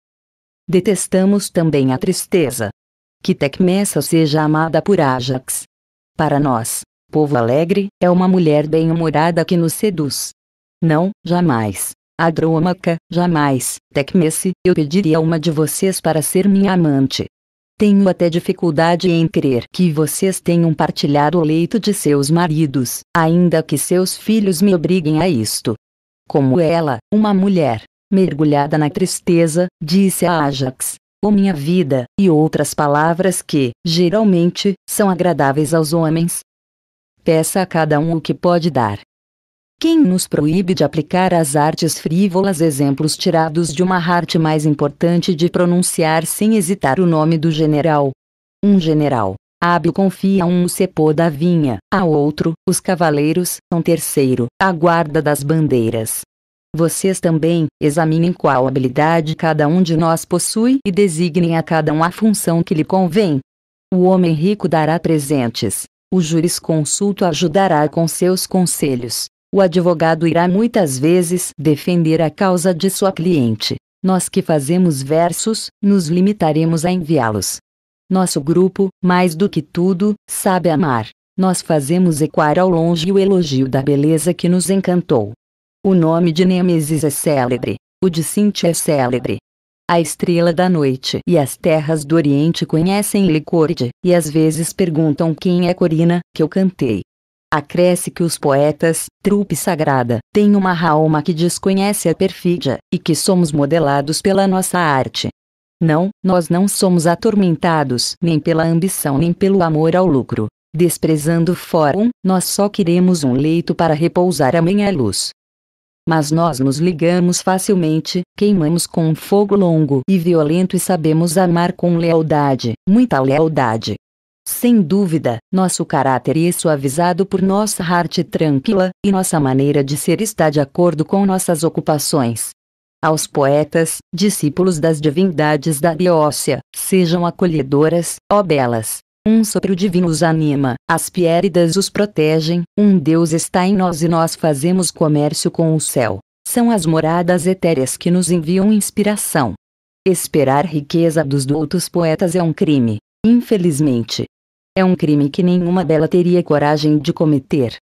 Detestamos também a tristeza. Que Tecmessa seja amada por Ajax. Para nós, povo alegre, é uma mulher bem-humorada que nos seduz. Não, jamais. Adrômaca, jamais, Tecmesse, eu pediria a uma de vocês para ser minha amante. Tenho até dificuldade em crer que vocês tenham partilhado o leito de seus maridos, ainda que seus filhos me obriguem a isto. Como ela, uma mulher, mergulhada na tristeza, disse a Ajax: O minha vida, e outras palavras que, geralmente, são agradáveis aos homens. Peça a cada um o que pode dar, quem nos proíbe de aplicar às artes frívolas exemplos tirados de uma arte mais importante de pronunciar sem hesitar o nome do general? Um general hábil confia a um o cepô da vinha, a outro, os cavaleiros, um terceiro, a guarda das bandeiras. Vocês também, examinem qual habilidade cada um de nós possui e designem a cada um a função que lhe convém. O homem rico dará presentes, o jurisconsulto ajudará com seus conselhos, o advogado irá muitas vezes defender a causa de sua cliente. Nós que fazemos versos, nos limitaremos a enviá-los. Nosso grupo, mais do que tudo, sabe amar. Nós fazemos ecoar ao longe o elogio da beleza que nos encantou. O nome de Nêmesis é célebre, o de Cintia é célebre. A estrela da noite e as terras do Oriente conhecem-lhe e às vezes perguntam quem é Corina, que eu cantei acresce que os poetas, trupe sagrada, têm uma alma que desconhece a perfídia, e que somos modelados pela nossa arte. Não, nós não somos atormentados nem pela ambição nem pelo amor ao lucro. Desprezando o fórum, nós só queremos um leito para repousar a minha luz. Mas nós nos ligamos facilmente, queimamos com um fogo longo e violento e sabemos amar com lealdade, muita lealdade. Sem dúvida, nosso caráter é suavizado por nossa arte tranquila, e nossa maneira de ser está de acordo com nossas ocupações. Aos poetas, discípulos das divindades da Beócia, sejam acolhedoras, ó belas. Um sopro divino os anima, as piéridas os protegem, um Deus está em nós e nós fazemos comércio com o céu. São as moradas etéreas que nos enviam inspiração. Esperar riqueza dos doutos poetas é um crime, infelizmente. É um crime que nenhuma dela teria coragem de cometer.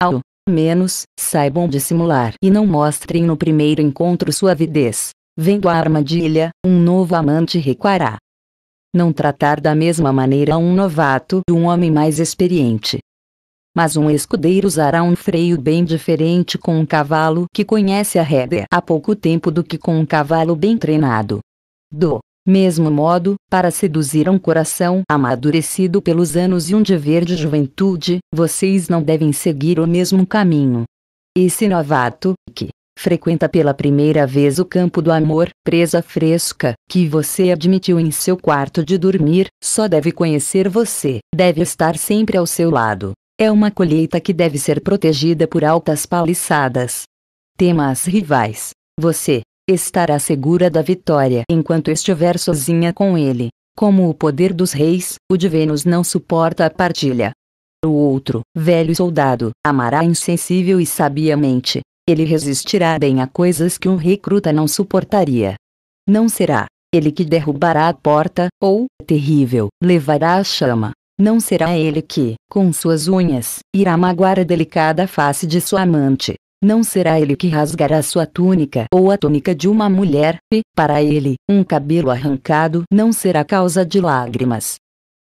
Ao menos, saibam dissimular e não mostrem no primeiro encontro sua avidez. Vendo a armadilha, um novo amante recuará. Não tratar da mesma maneira um novato e um homem mais experiente. Mas um escudeiro usará um freio bem diferente com um cavalo que conhece a rédea há pouco tempo do que com um cavalo bem treinado. Do mesmo modo, para seduzir um coração amadurecido pelos anos e um dever de juventude, vocês não devem seguir o mesmo caminho. Esse novato, que frequenta pela primeira vez o campo do amor, presa fresca, que você admitiu em seu quarto de dormir, só deve conhecer você, deve estar sempre ao seu lado. É uma colheita que deve ser protegida por altas paliçadas. Tema rivais. Você, estará segura da vitória enquanto estiver sozinha com ele. Como o poder dos reis, o de Vênus não suporta a partilha. O outro, velho soldado, amará insensível e sabiamente. Ele resistirá bem a coisas que um recruta não suportaria. Não será ele que derrubará a porta, ou, terrível, levará a chama. Não será ele que, com suas unhas, irá magoar a delicada face de sua amante não será ele que rasgará sua túnica ou a túnica de uma mulher, e, para ele, um cabelo arrancado não será causa de lágrimas.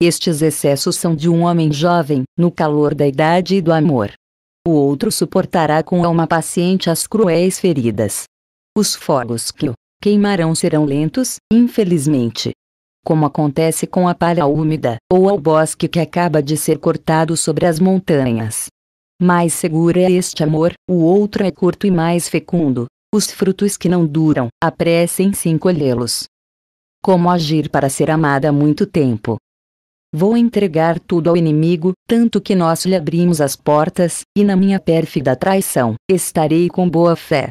Estes excessos são de um homem jovem, no calor da idade e do amor. O outro suportará com alma paciente as cruéis feridas. Os fogos que o queimarão serão lentos, infelizmente. Como acontece com a palha úmida, ou ao bosque que acaba de ser cortado sobre as montanhas. Mais seguro é este amor, o outro é curto e mais fecundo. Os frutos que não duram, apressem-se em colhê-los. Como agir para ser amada há muito tempo? Vou entregar tudo ao inimigo, tanto que nós lhe abrimos as portas, e na minha pérfida traição, estarei com boa fé.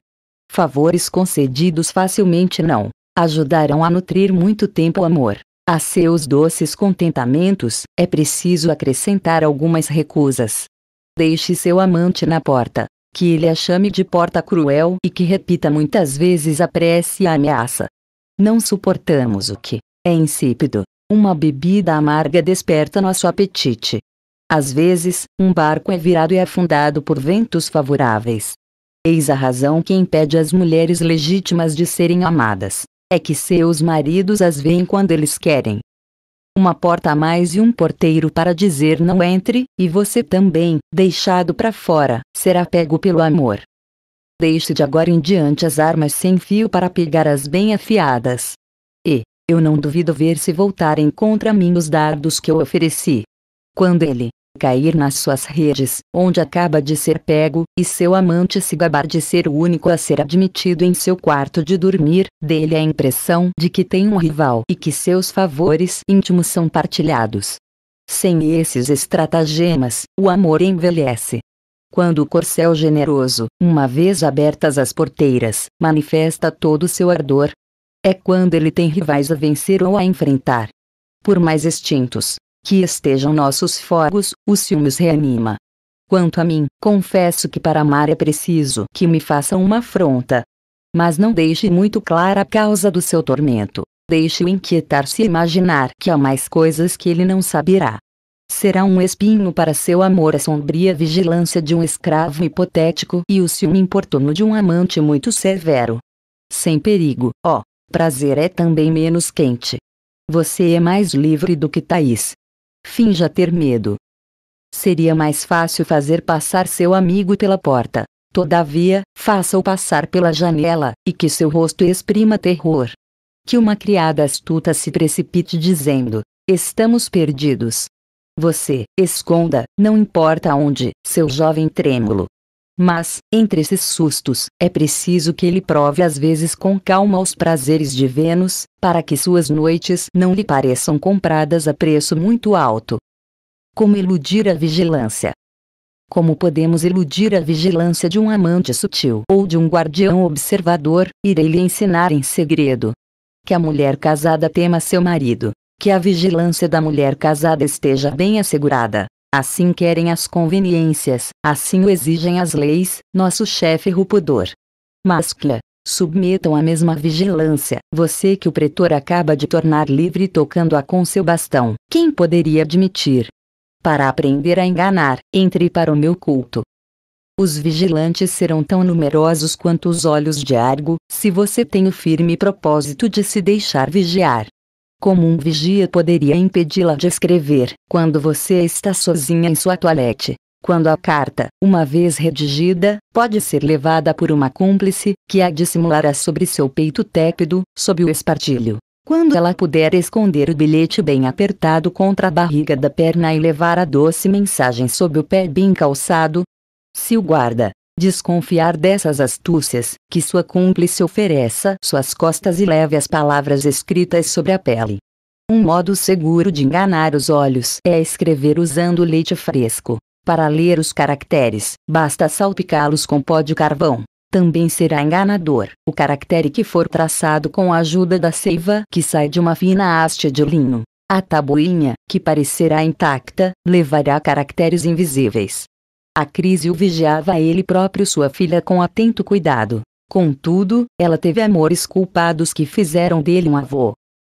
Favores concedidos facilmente não ajudarão a nutrir muito tempo o amor. A seus doces contentamentos, é preciso acrescentar algumas recusas, Deixe seu amante na porta. Que ele a chame de porta cruel e que repita muitas vezes a prece e a ameaça. Não suportamos o que é insípido. Uma bebida amarga desperta nosso apetite. Às vezes, um barco é virado e é afundado por ventos favoráveis. Eis a razão que impede as mulheres legítimas de serem amadas: é que seus maridos as veem quando eles querem uma porta a mais e um porteiro para dizer não entre, e você também, deixado para fora, será pego pelo amor. Deixe de agora em diante as armas sem fio para pegar as bem afiadas. E, eu não duvido ver se voltarem contra mim os dardos que eu ofereci. Quando ele, cair nas suas redes, onde acaba de ser pego, e seu amante se gabar de ser o único a ser admitido em seu quarto de dormir, dele a impressão de que tem um rival e que seus favores íntimos são partilhados. Sem esses estratagemas, o amor envelhece. Quando o corcel generoso, uma vez abertas as porteiras, manifesta todo o seu ardor, é quando ele tem rivais a vencer ou a enfrentar. Por mais extintos, que estejam nossos fogos, os ciúmes reanima. Quanto a mim, confesso que para amar é preciso que me façam uma afronta. Mas não deixe muito clara a causa do seu tormento. Deixe-o inquietar-se e imaginar que há mais coisas que ele não saberá. Será um espinho para seu amor a sombria vigilância de um escravo hipotético e o ciúme importuno de um amante muito severo. Sem perigo, ó, prazer é também menos quente. Você é mais livre do que Thaís finja ter medo. Seria mais fácil fazer passar seu amigo pela porta. Todavia, faça-o passar pela janela, e que seu rosto exprima terror. Que uma criada astuta se precipite dizendo: Estamos perdidos. Você, esconda, não importa onde, seu jovem trêmulo, mas, entre esses sustos, é preciso que ele prove às vezes com calma os prazeres de Vênus, para que suas noites não lhe pareçam compradas a preço muito alto. Como iludir a vigilância? Como podemos iludir a vigilância de um amante sutil ou de um guardião observador, irei lhe ensinar em segredo. Que a mulher casada tema seu marido. Que a vigilância da mulher casada esteja bem assegurada. Assim querem as conveniências, assim o exigem as leis, nosso chefe Rupudor. Mascla. Submetam a mesma vigilância, você que o pretor acaba de tornar livre tocando-a com seu bastão. Quem poderia admitir? Para aprender a enganar, entre para o meu culto. Os vigilantes serão tão numerosos quanto os olhos de Argo, se você tem o firme propósito de se deixar vigiar. Como um vigia poderia impedi-la de escrever, quando você está sozinha em sua toilette? Quando a carta, uma vez redigida, pode ser levada por uma cúmplice, que a dissimulará sobre seu peito tépido, sob o espartilho. Quando ela puder esconder o bilhete bem apertado contra a barriga da perna e levar a doce mensagem sob o pé bem calçado, se o guarda, desconfiar dessas astúcias que sua cúmplice ofereça suas costas e leve as palavras escritas sobre a pele. Um modo seguro de enganar os olhos é escrever usando leite fresco. Para ler os caracteres, basta salpicá-los com pó de carvão. Também será enganador o caractere que for traçado com a ajuda da seiva que sai de uma fina haste de linho. A tabuinha, que parecerá intacta, levará caracteres invisíveis, a crise o vigiava ele próprio sua filha com atento cuidado. Contudo, ela teve amores culpados que fizeram dele um avô.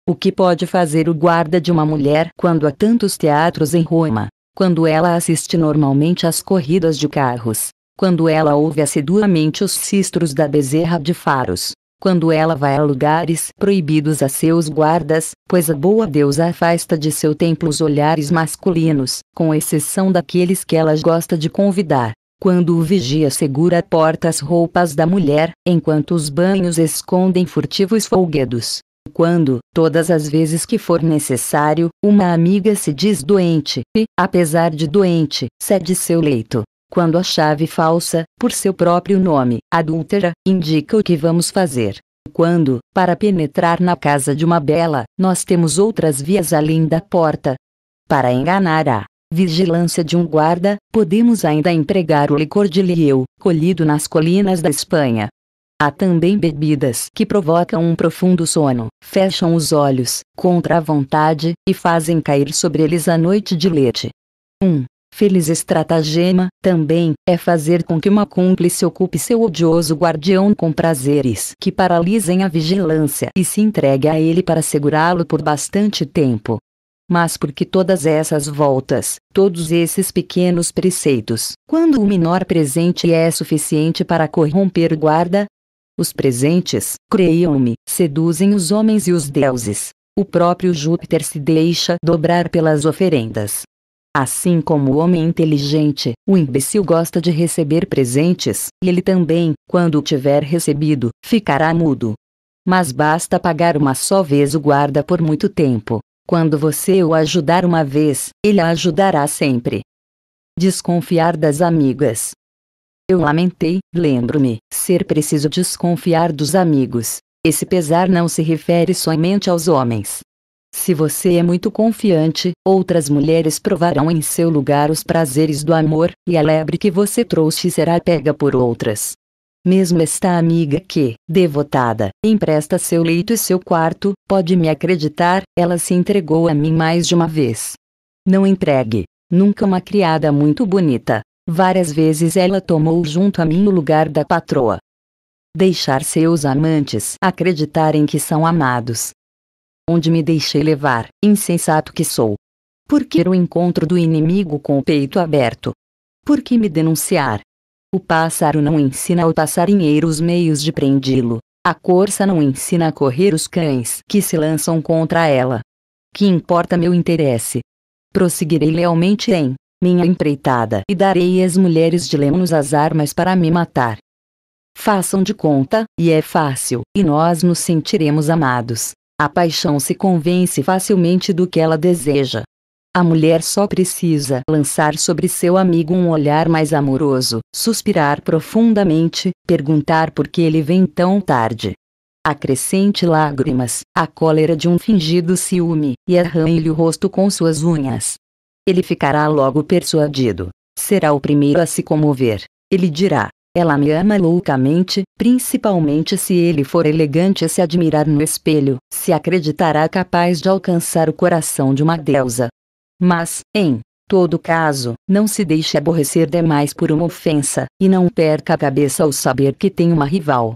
O que pode fazer o guarda de uma mulher quando há tantos teatros em Roma? Quando ela assiste normalmente às corridas de carros? Quando ela ouve assiduamente os cistros da bezerra de faros? quando ela vai a lugares proibidos a seus guardas, pois a boa deusa afasta de seu templo os olhares masculinos, com exceção daqueles que ela gosta de convidar. Quando o vigia segura a porta as roupas da mulher, enquanto os banhos escondem furtivos folguedos. Quando, todas as vezes que for necessário, uma amiga se diz doente, e, apesar de doente, cede seu leito quando a chave falsa, por seu próprio nome, adúltera, indica o que vamos fazer. Quando, para penetrar na casa de uma bela, nós temos outras vias além da porta. Para enganar a vigilância de um guarda, podemos ainda empregar o licor de lieu, colhido nas colinas da Espanha. Há também bebidas que provocam um profundo sono, fecham os olhos, contra a vontade, e fazem cair sobre eles a noite de leite. 1. Um, Feliz estratagema, também, é fazer com que uma cúmplice ocupe seu odioso guardião com prazeres que paralisem a vigilância e se entregue a ele para segurá-lo por bastante tempo. Mas porque todas essas voltas, todos esses pequenos preceitos, quando o menor presente é suficiente para corromper o guarda? Os presentes, creiam-me, seduzem os homens e os deuses. O próprio Júpiter se deixa dobrar pelas oferendas Assim como o homem inteligente, o imbecil gosta de receber presentes, e ele também, quando o tiver recebido, ficará mudo. Mas basta pagar uma só vez o guarda por muito tempo. Quando você o ajudar uma vez, ele a ajudará sempre. Desconfiar das amigas. Eu lamentei, lembro-me, ser preciso desconfiar dos amigos. Esse pesar não se refere somente aos homens. Se você é muito confiante, outras mulheres provarão em seu lugar os prazeres do amor, e a lebre que você trouxe será pega por outras. Mesmo esta amiga que, devotada, empresta seu leito e seu quarto, pode me acreditar, ela se entregou a mim mais de uma vez. Não entregue. Nunca uma criada muito bonita. Várias vezes ela tomou junto a mim o lugar da patroa. Deixar seus amantes acreditarem que são amados onde me deixei levar, insensato que sou. Por que o encontro do inimigo com o peito aberto? Por que me denunciar? O pássaro não ensina ao passarinheiro os meios de prendi-lo. A corça não ensina a correr os cães que se lançam contra ela. Que importa meu interesse? Prosseguirei lealmente em minha empreitada e darei às mulheres de Lemos as armas para me matar. Façam de conta, e é fácil, e nós nos sentiremos amados. A paixão se convence facilmente do que ela deseja. A mulher só precisa lançar sobre seu amigo um olhar mais amoroso, suspirar profundamente, perguntar por que ele vem tão tarde. Acrescente lágrimas, a cólera de um fingido ciúme, e arranhe-lhe o rosto com suas unhas. Ele ficará logo persuadido. Será o primeiro a se comover. Ele dirá: ela me ama loucamente, principalmente se ele for elegante e se admirar no espelho, se acreditará capaz de alcançar o coração de uma deusa. Mas, em todo caso, não se deixe aborrecer demais por uma ofensa, e não perca a cabeça ao saber que tem uma rival.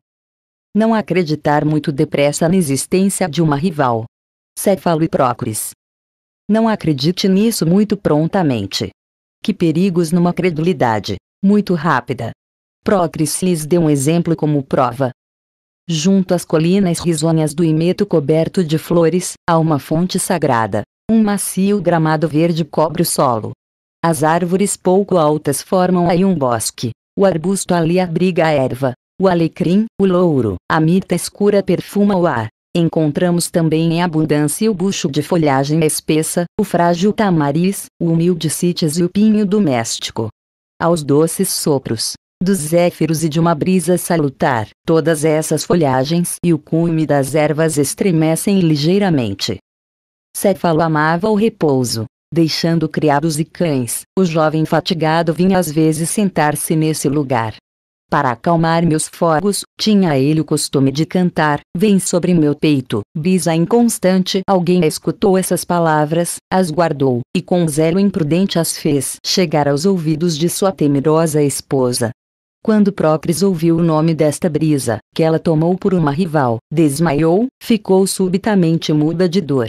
Não acreditar muito depressa na existência de uma rival. Céfalo e Prócris. Não acredite nisso muito prontamente. Que perigos numa credulidade, muito rápida, Procris lhes deu um exemplo como prova. Junto às colinas risonhas do Imeto coberto de flores, há uma fonte sagrada. Um macio gramado verde cobre o solo. As árvores pouco altas formam aí um bosque. O arbusto ali abriga a erva. O alecrim, o louro, a mita escura perfuma o ar. Encontramos também em abundância o bucho de folhagem espessa, o frágil tamariz, o humilde sítias e o pinho doméstico. Aos doces sopros, dos zéfiros e de uma brisa salutar. Todas essas folhagens e o cume das ervas estremecem ligeiramente. Céfalo amava o repouso, deixando criados e cães. O jovem fatigado vinha às vezes sentar-se nesse lugar. Para acalmar meus fogos, tinha ele o costume de cantar, vem sobre meu peito, brisa inconstante. Alguém escutou essas palavras, as guardou, e com zelo imprudente as fez chegar aos ouvidos de sua temerosa esposa. Quando Procris ouviu o nome desta brisa, que ela tomou por uma rival, desmaiou, ficou subitamente muda de dor.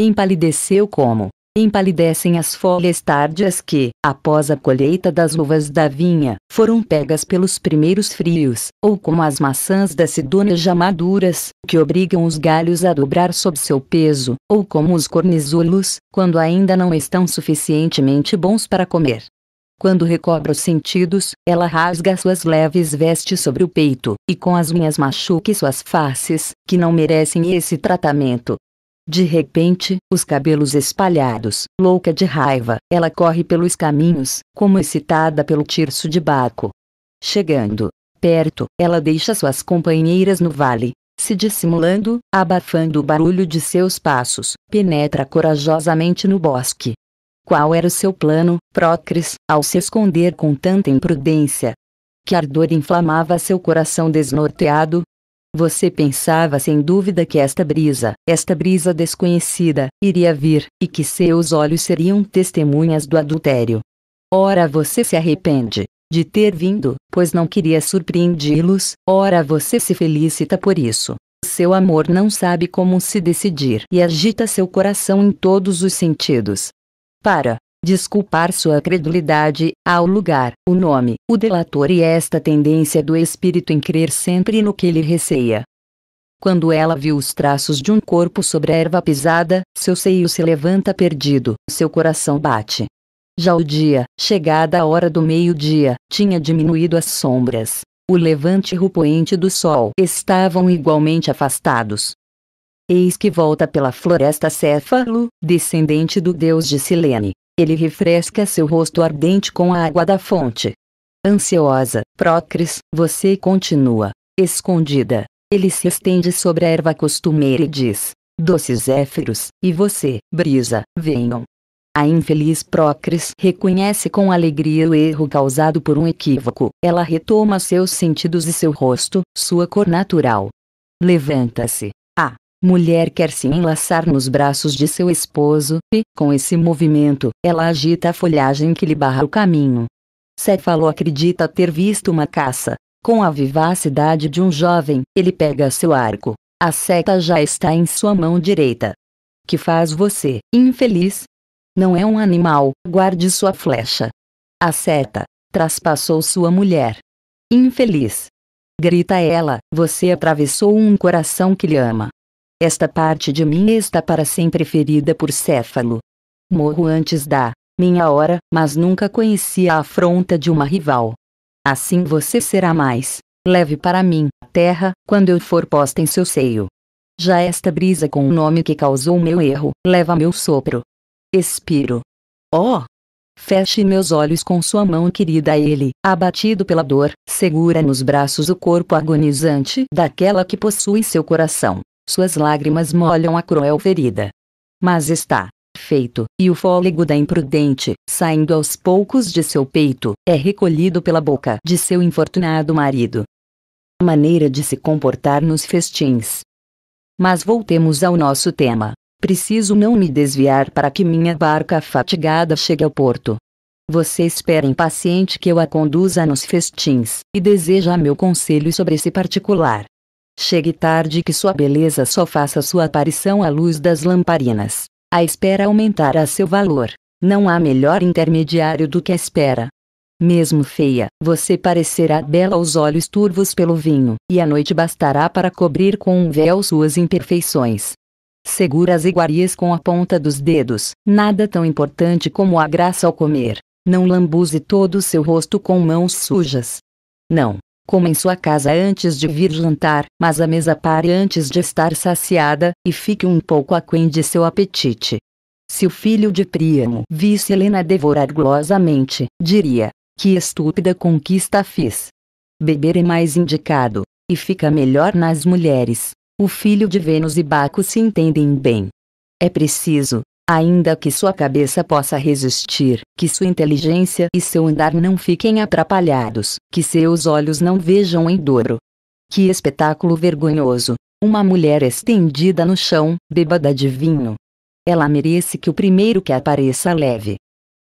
Empalideceu como empalidecem as folhas tardias que, após a colheita das uvas da vinha, foram pegas pelos primeiros frios, ou como as maçãs da cidônias já maduras, que obrigam os galhos a dobrar sob seu peso, ou como os cornizulos, quando ainda não estão suficientemente bons para comer. Quando recobra os sentidos, ela rasga suas leves vestes sobre o peito, e com as unhas machuque suas faces, que não merecem esse tratamento. De repente, os cabelos espalhados, louca de raiva, ela corre pelos caminhos, como excitada pelo tirso de Baco. Chegando perto, ela deixa suas companheiras no vale, se dissimulando, abafando o barulho de seus passos, penetra corajosamente no bosque, qual era o seu plano, Procris, ao se esconder com tanta imprudência? Que ardor inflamava seu coração desnorteado? Você pensava sem dúvida que esta brisa, esta brisa desconhecida, iria vir, e que seus olhos seriam testemunhas do adultério. Ora você se arrepende de ter vindo, pois não queria surpreendê-los, ora você se felicita por isso. Seu amor não sabe como se decidir e agita seu coração em todos os sentidos para desculpar sua credulidade, ao lugar, o nome, o delator e esta tendência do espírito em crer sempre no que ele receia. Quando ela viu os traços de um corpo sobre a erva pisada, seu seio se levanta perdido, seu coração bate. Já o dia, chegada a hora do meio-dia, tinha diminuído as sombras. O levante e o poente do sol estavam igualmente afastados. Eis que volta pela floresta Céfalo, descendente do deus de Silene. Ele refresca seu rosto ardente com a água da fonte. Ansiosa, Procris, você continua. Escondida. Ele se estende sobre a erva costumeira e diz: Doces Zéfiros, e você, Brisa, venham. A infeliz Procris reconhece com alegria o erro causado por um equívoco. Ela retoma seus sentidos e seu rosto, sua cor natural. Levanta-se. Mulher quer se enlaçar nos braços de seu esposo, e, com esse movimento, ela agita a folhagem que lhe barra o caminho. Céfalo acredita ter visto uma caça. Com a vivacidade de um jovem, ele pega seu arco. A seta já está em sua mão direita. Que faz você, infeliz? Não é um animal, guarde sua flecha. A seta traspassou sua mulher. Infeliz! Grita ela, você atravessou um coração que lhe ama. Esta parte de mim está para sempre ferida por Céfalo. Morro antes da minha hora, mas nunca conheci a afronta de uma rival. Assim você será mais leve para mim, terra, quando eu for posta em seu seio. Já esta brisa com o nome que causou meu erro, leva meu sopro. Expiro. Oh! Feche meus olhos com sua mão querida ele, abatido pela dor, segura nos braços o corpo agonizante daquela que possui seu coração. Suas lágrimas molham a cruel ferida. Mas está feito, e o fôlego da imprudente, saindo aos poucos de seu peito, é recolhido pela boca de seu infortunado marido. Maneira de se comportar nos festins. Mas voltemos ao nosso tema. Preciso não me desviar para que minha barca fatigada chegue ao porto. Você espera impaciente que eu a conduza nos festins, e deseja meu conselho sobre esse particular. Chegue tarde que sua beleza só faça sua aparição à luz das lamparinas. A espera aumentará seu valor. Não há melhor intermediário do que a espera. Mesmo feia, você parecerá bela aos olhos turvos pelo vinho, e a noite bastará para cobrir com um véu suas imperfeições. Segura as iguarias com a ponta dos dedos, nada tão importante como a graça ao comer. Não lambuze todo o seu rosto com mãos sujas. Não, Coma em sua casa antes de vir jantar, mas a mesa pare antes de estar saciada, e fique um pouco aquém de seu apetite. Se o filho de Príamo visse Helena devorar gulosamente, diria: Que estúpida conquista fiz! Beber é mais indicado, e fica melhor nas mulheres. O filho de Vênus e Baco se entendem bem. É preciso, Ainda que sua cabeça possa resistir, que sua inteligência e seu andar não fiquem atrapalhados, que seus olhos não vejam em dobro. Que espetáculo vergonhoso! Uma mulher estendida no chão, bêbada de vinho. Ela merece que o primeiro que apareça leve.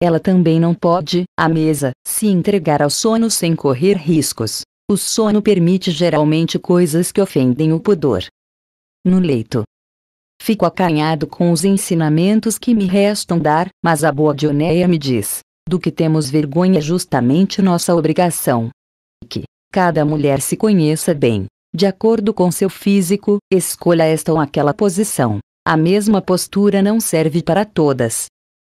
Ela também não pode, à mesa, se entregar ao sono sem correr riscos. O sono permite geralmente coisas que ofendem o pudor. No leito, Fico acanhado com os ensinamentos que me restam dar, mas a boa Dionéia me diz: do que temos vergonha é justamente nossa obrigação. Que cada mulher se conheça bem, de acordo com seu físico, escolha esta ou aquela posição. A mesma postura não serve para todas.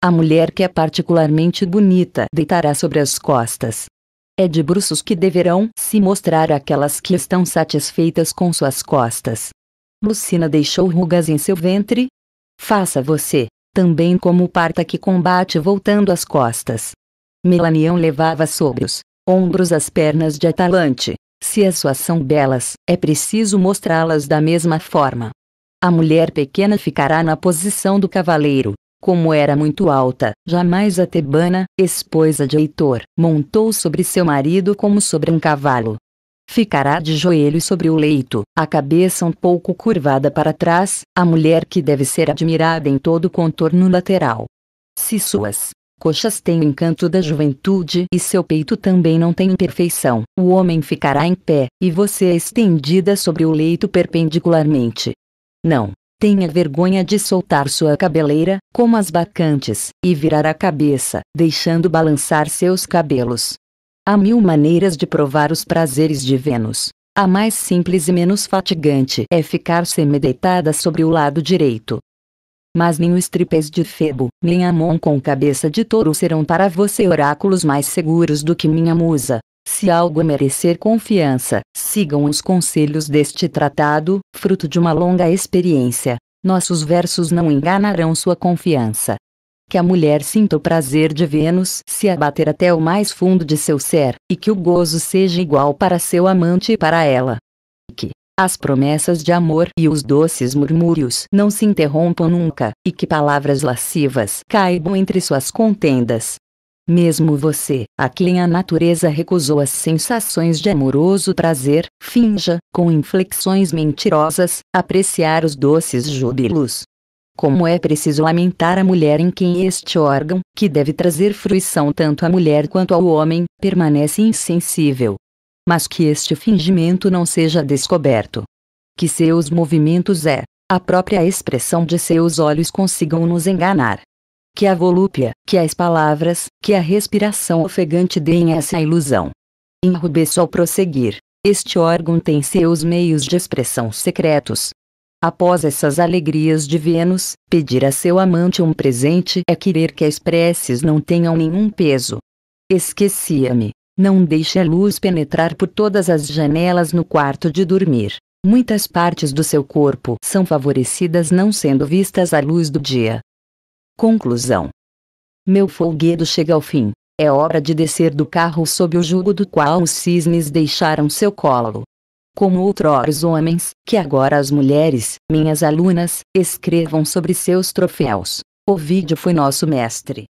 A mulher que é particularmente bonita deitará sobre as costas. É de bruços que deverão se mostrar aquelas que estão satisfeitas com suas costas. Lucina deixou rugas em seu ventre? Faça você, também como parta que combate voltando as costas. Melanião levava sobre os ombros as pernas de Atalante. Se as suas são belas, é preciso mostrá-las da mesma forma. A mulher pequena ficará na posição do cavaleiro. Como era muito alta, jamais a tebana, esposa de Heitor, montou sobre seu marido como sobre um cavalo. Ficará de joelho sobre o leito, a cabeça um pouco curvada para trás, a mulher que deve ser admirada em todo o contorno lateral. Se suas coxas têm o encanto da juventude e seu peito também não tem imperfeição, o homem ficará em pé, e você é estendida sobre o leito perpendicularmente. Não. Tenha vergonha de soltar sua cabeleira, como as bacantes, e virar a cabeça, deixando balançar seus cabelos, Há mil maneiras de provar os prazeres de Vênus. A mais simples e menos fatigante é ficar semideitada sobre o lado direito. Mas nem o tripés de Febo, nem a mão com cabeça de touro serão para você oráculos mais seguros do que minha musa. Se algo merecer confiança, sigam os conselhos deste tratado, fruto de uma longa experiência. Nossos versos não enganarão sua confiança que a mulher sinta o prazer de Vênus se abater até o mais fundo de seu ser, e que o gozo seja igual para seu amante e para ela. Que as promessas de amor e os doces murmúrios não se interrompam nunca, e que palavras lascivas caibam entre suas contendas. Mesmo você, a quem a natureza recusou as sensações de amoroso prazer, finja, com inflexões mentirosas, apreciar os doces júbilos como é preciso lamentar a mulher em quem este órgão, que deve trazer fruição tanto à mulher quanto ao homem, permanece insensível. Mas que este fingimento não seja descoberto. Que seus movimentos é, a própria expressão de seus olhos consigam nos enganar. Que a volúpia, que as palavras, que a respiração ofegante deem essa ilusão. Enrubeço ao prosseguir. Este órgão tem seus meios de expressão secretos, Após essas alegrias de Vênus, pedir a seu amante um presente é querer que as preces não tenham nenhum peso. Esquecia-me. Não deixe a luz penetrar por todas as janelas no quarto de dormir. Muitas partes do seu corpo são favorecidas não sendo vistas à luz do dia. Conclusão. Meu folguedo chega ao fim. É hora de descer do carro sob o jugo do qual os cisnes deixaram seu colo como outrora os homens, que agora as mulheres, minhas alunas, escrevam sobre seus troféus. O vídeo foi nosso mestre.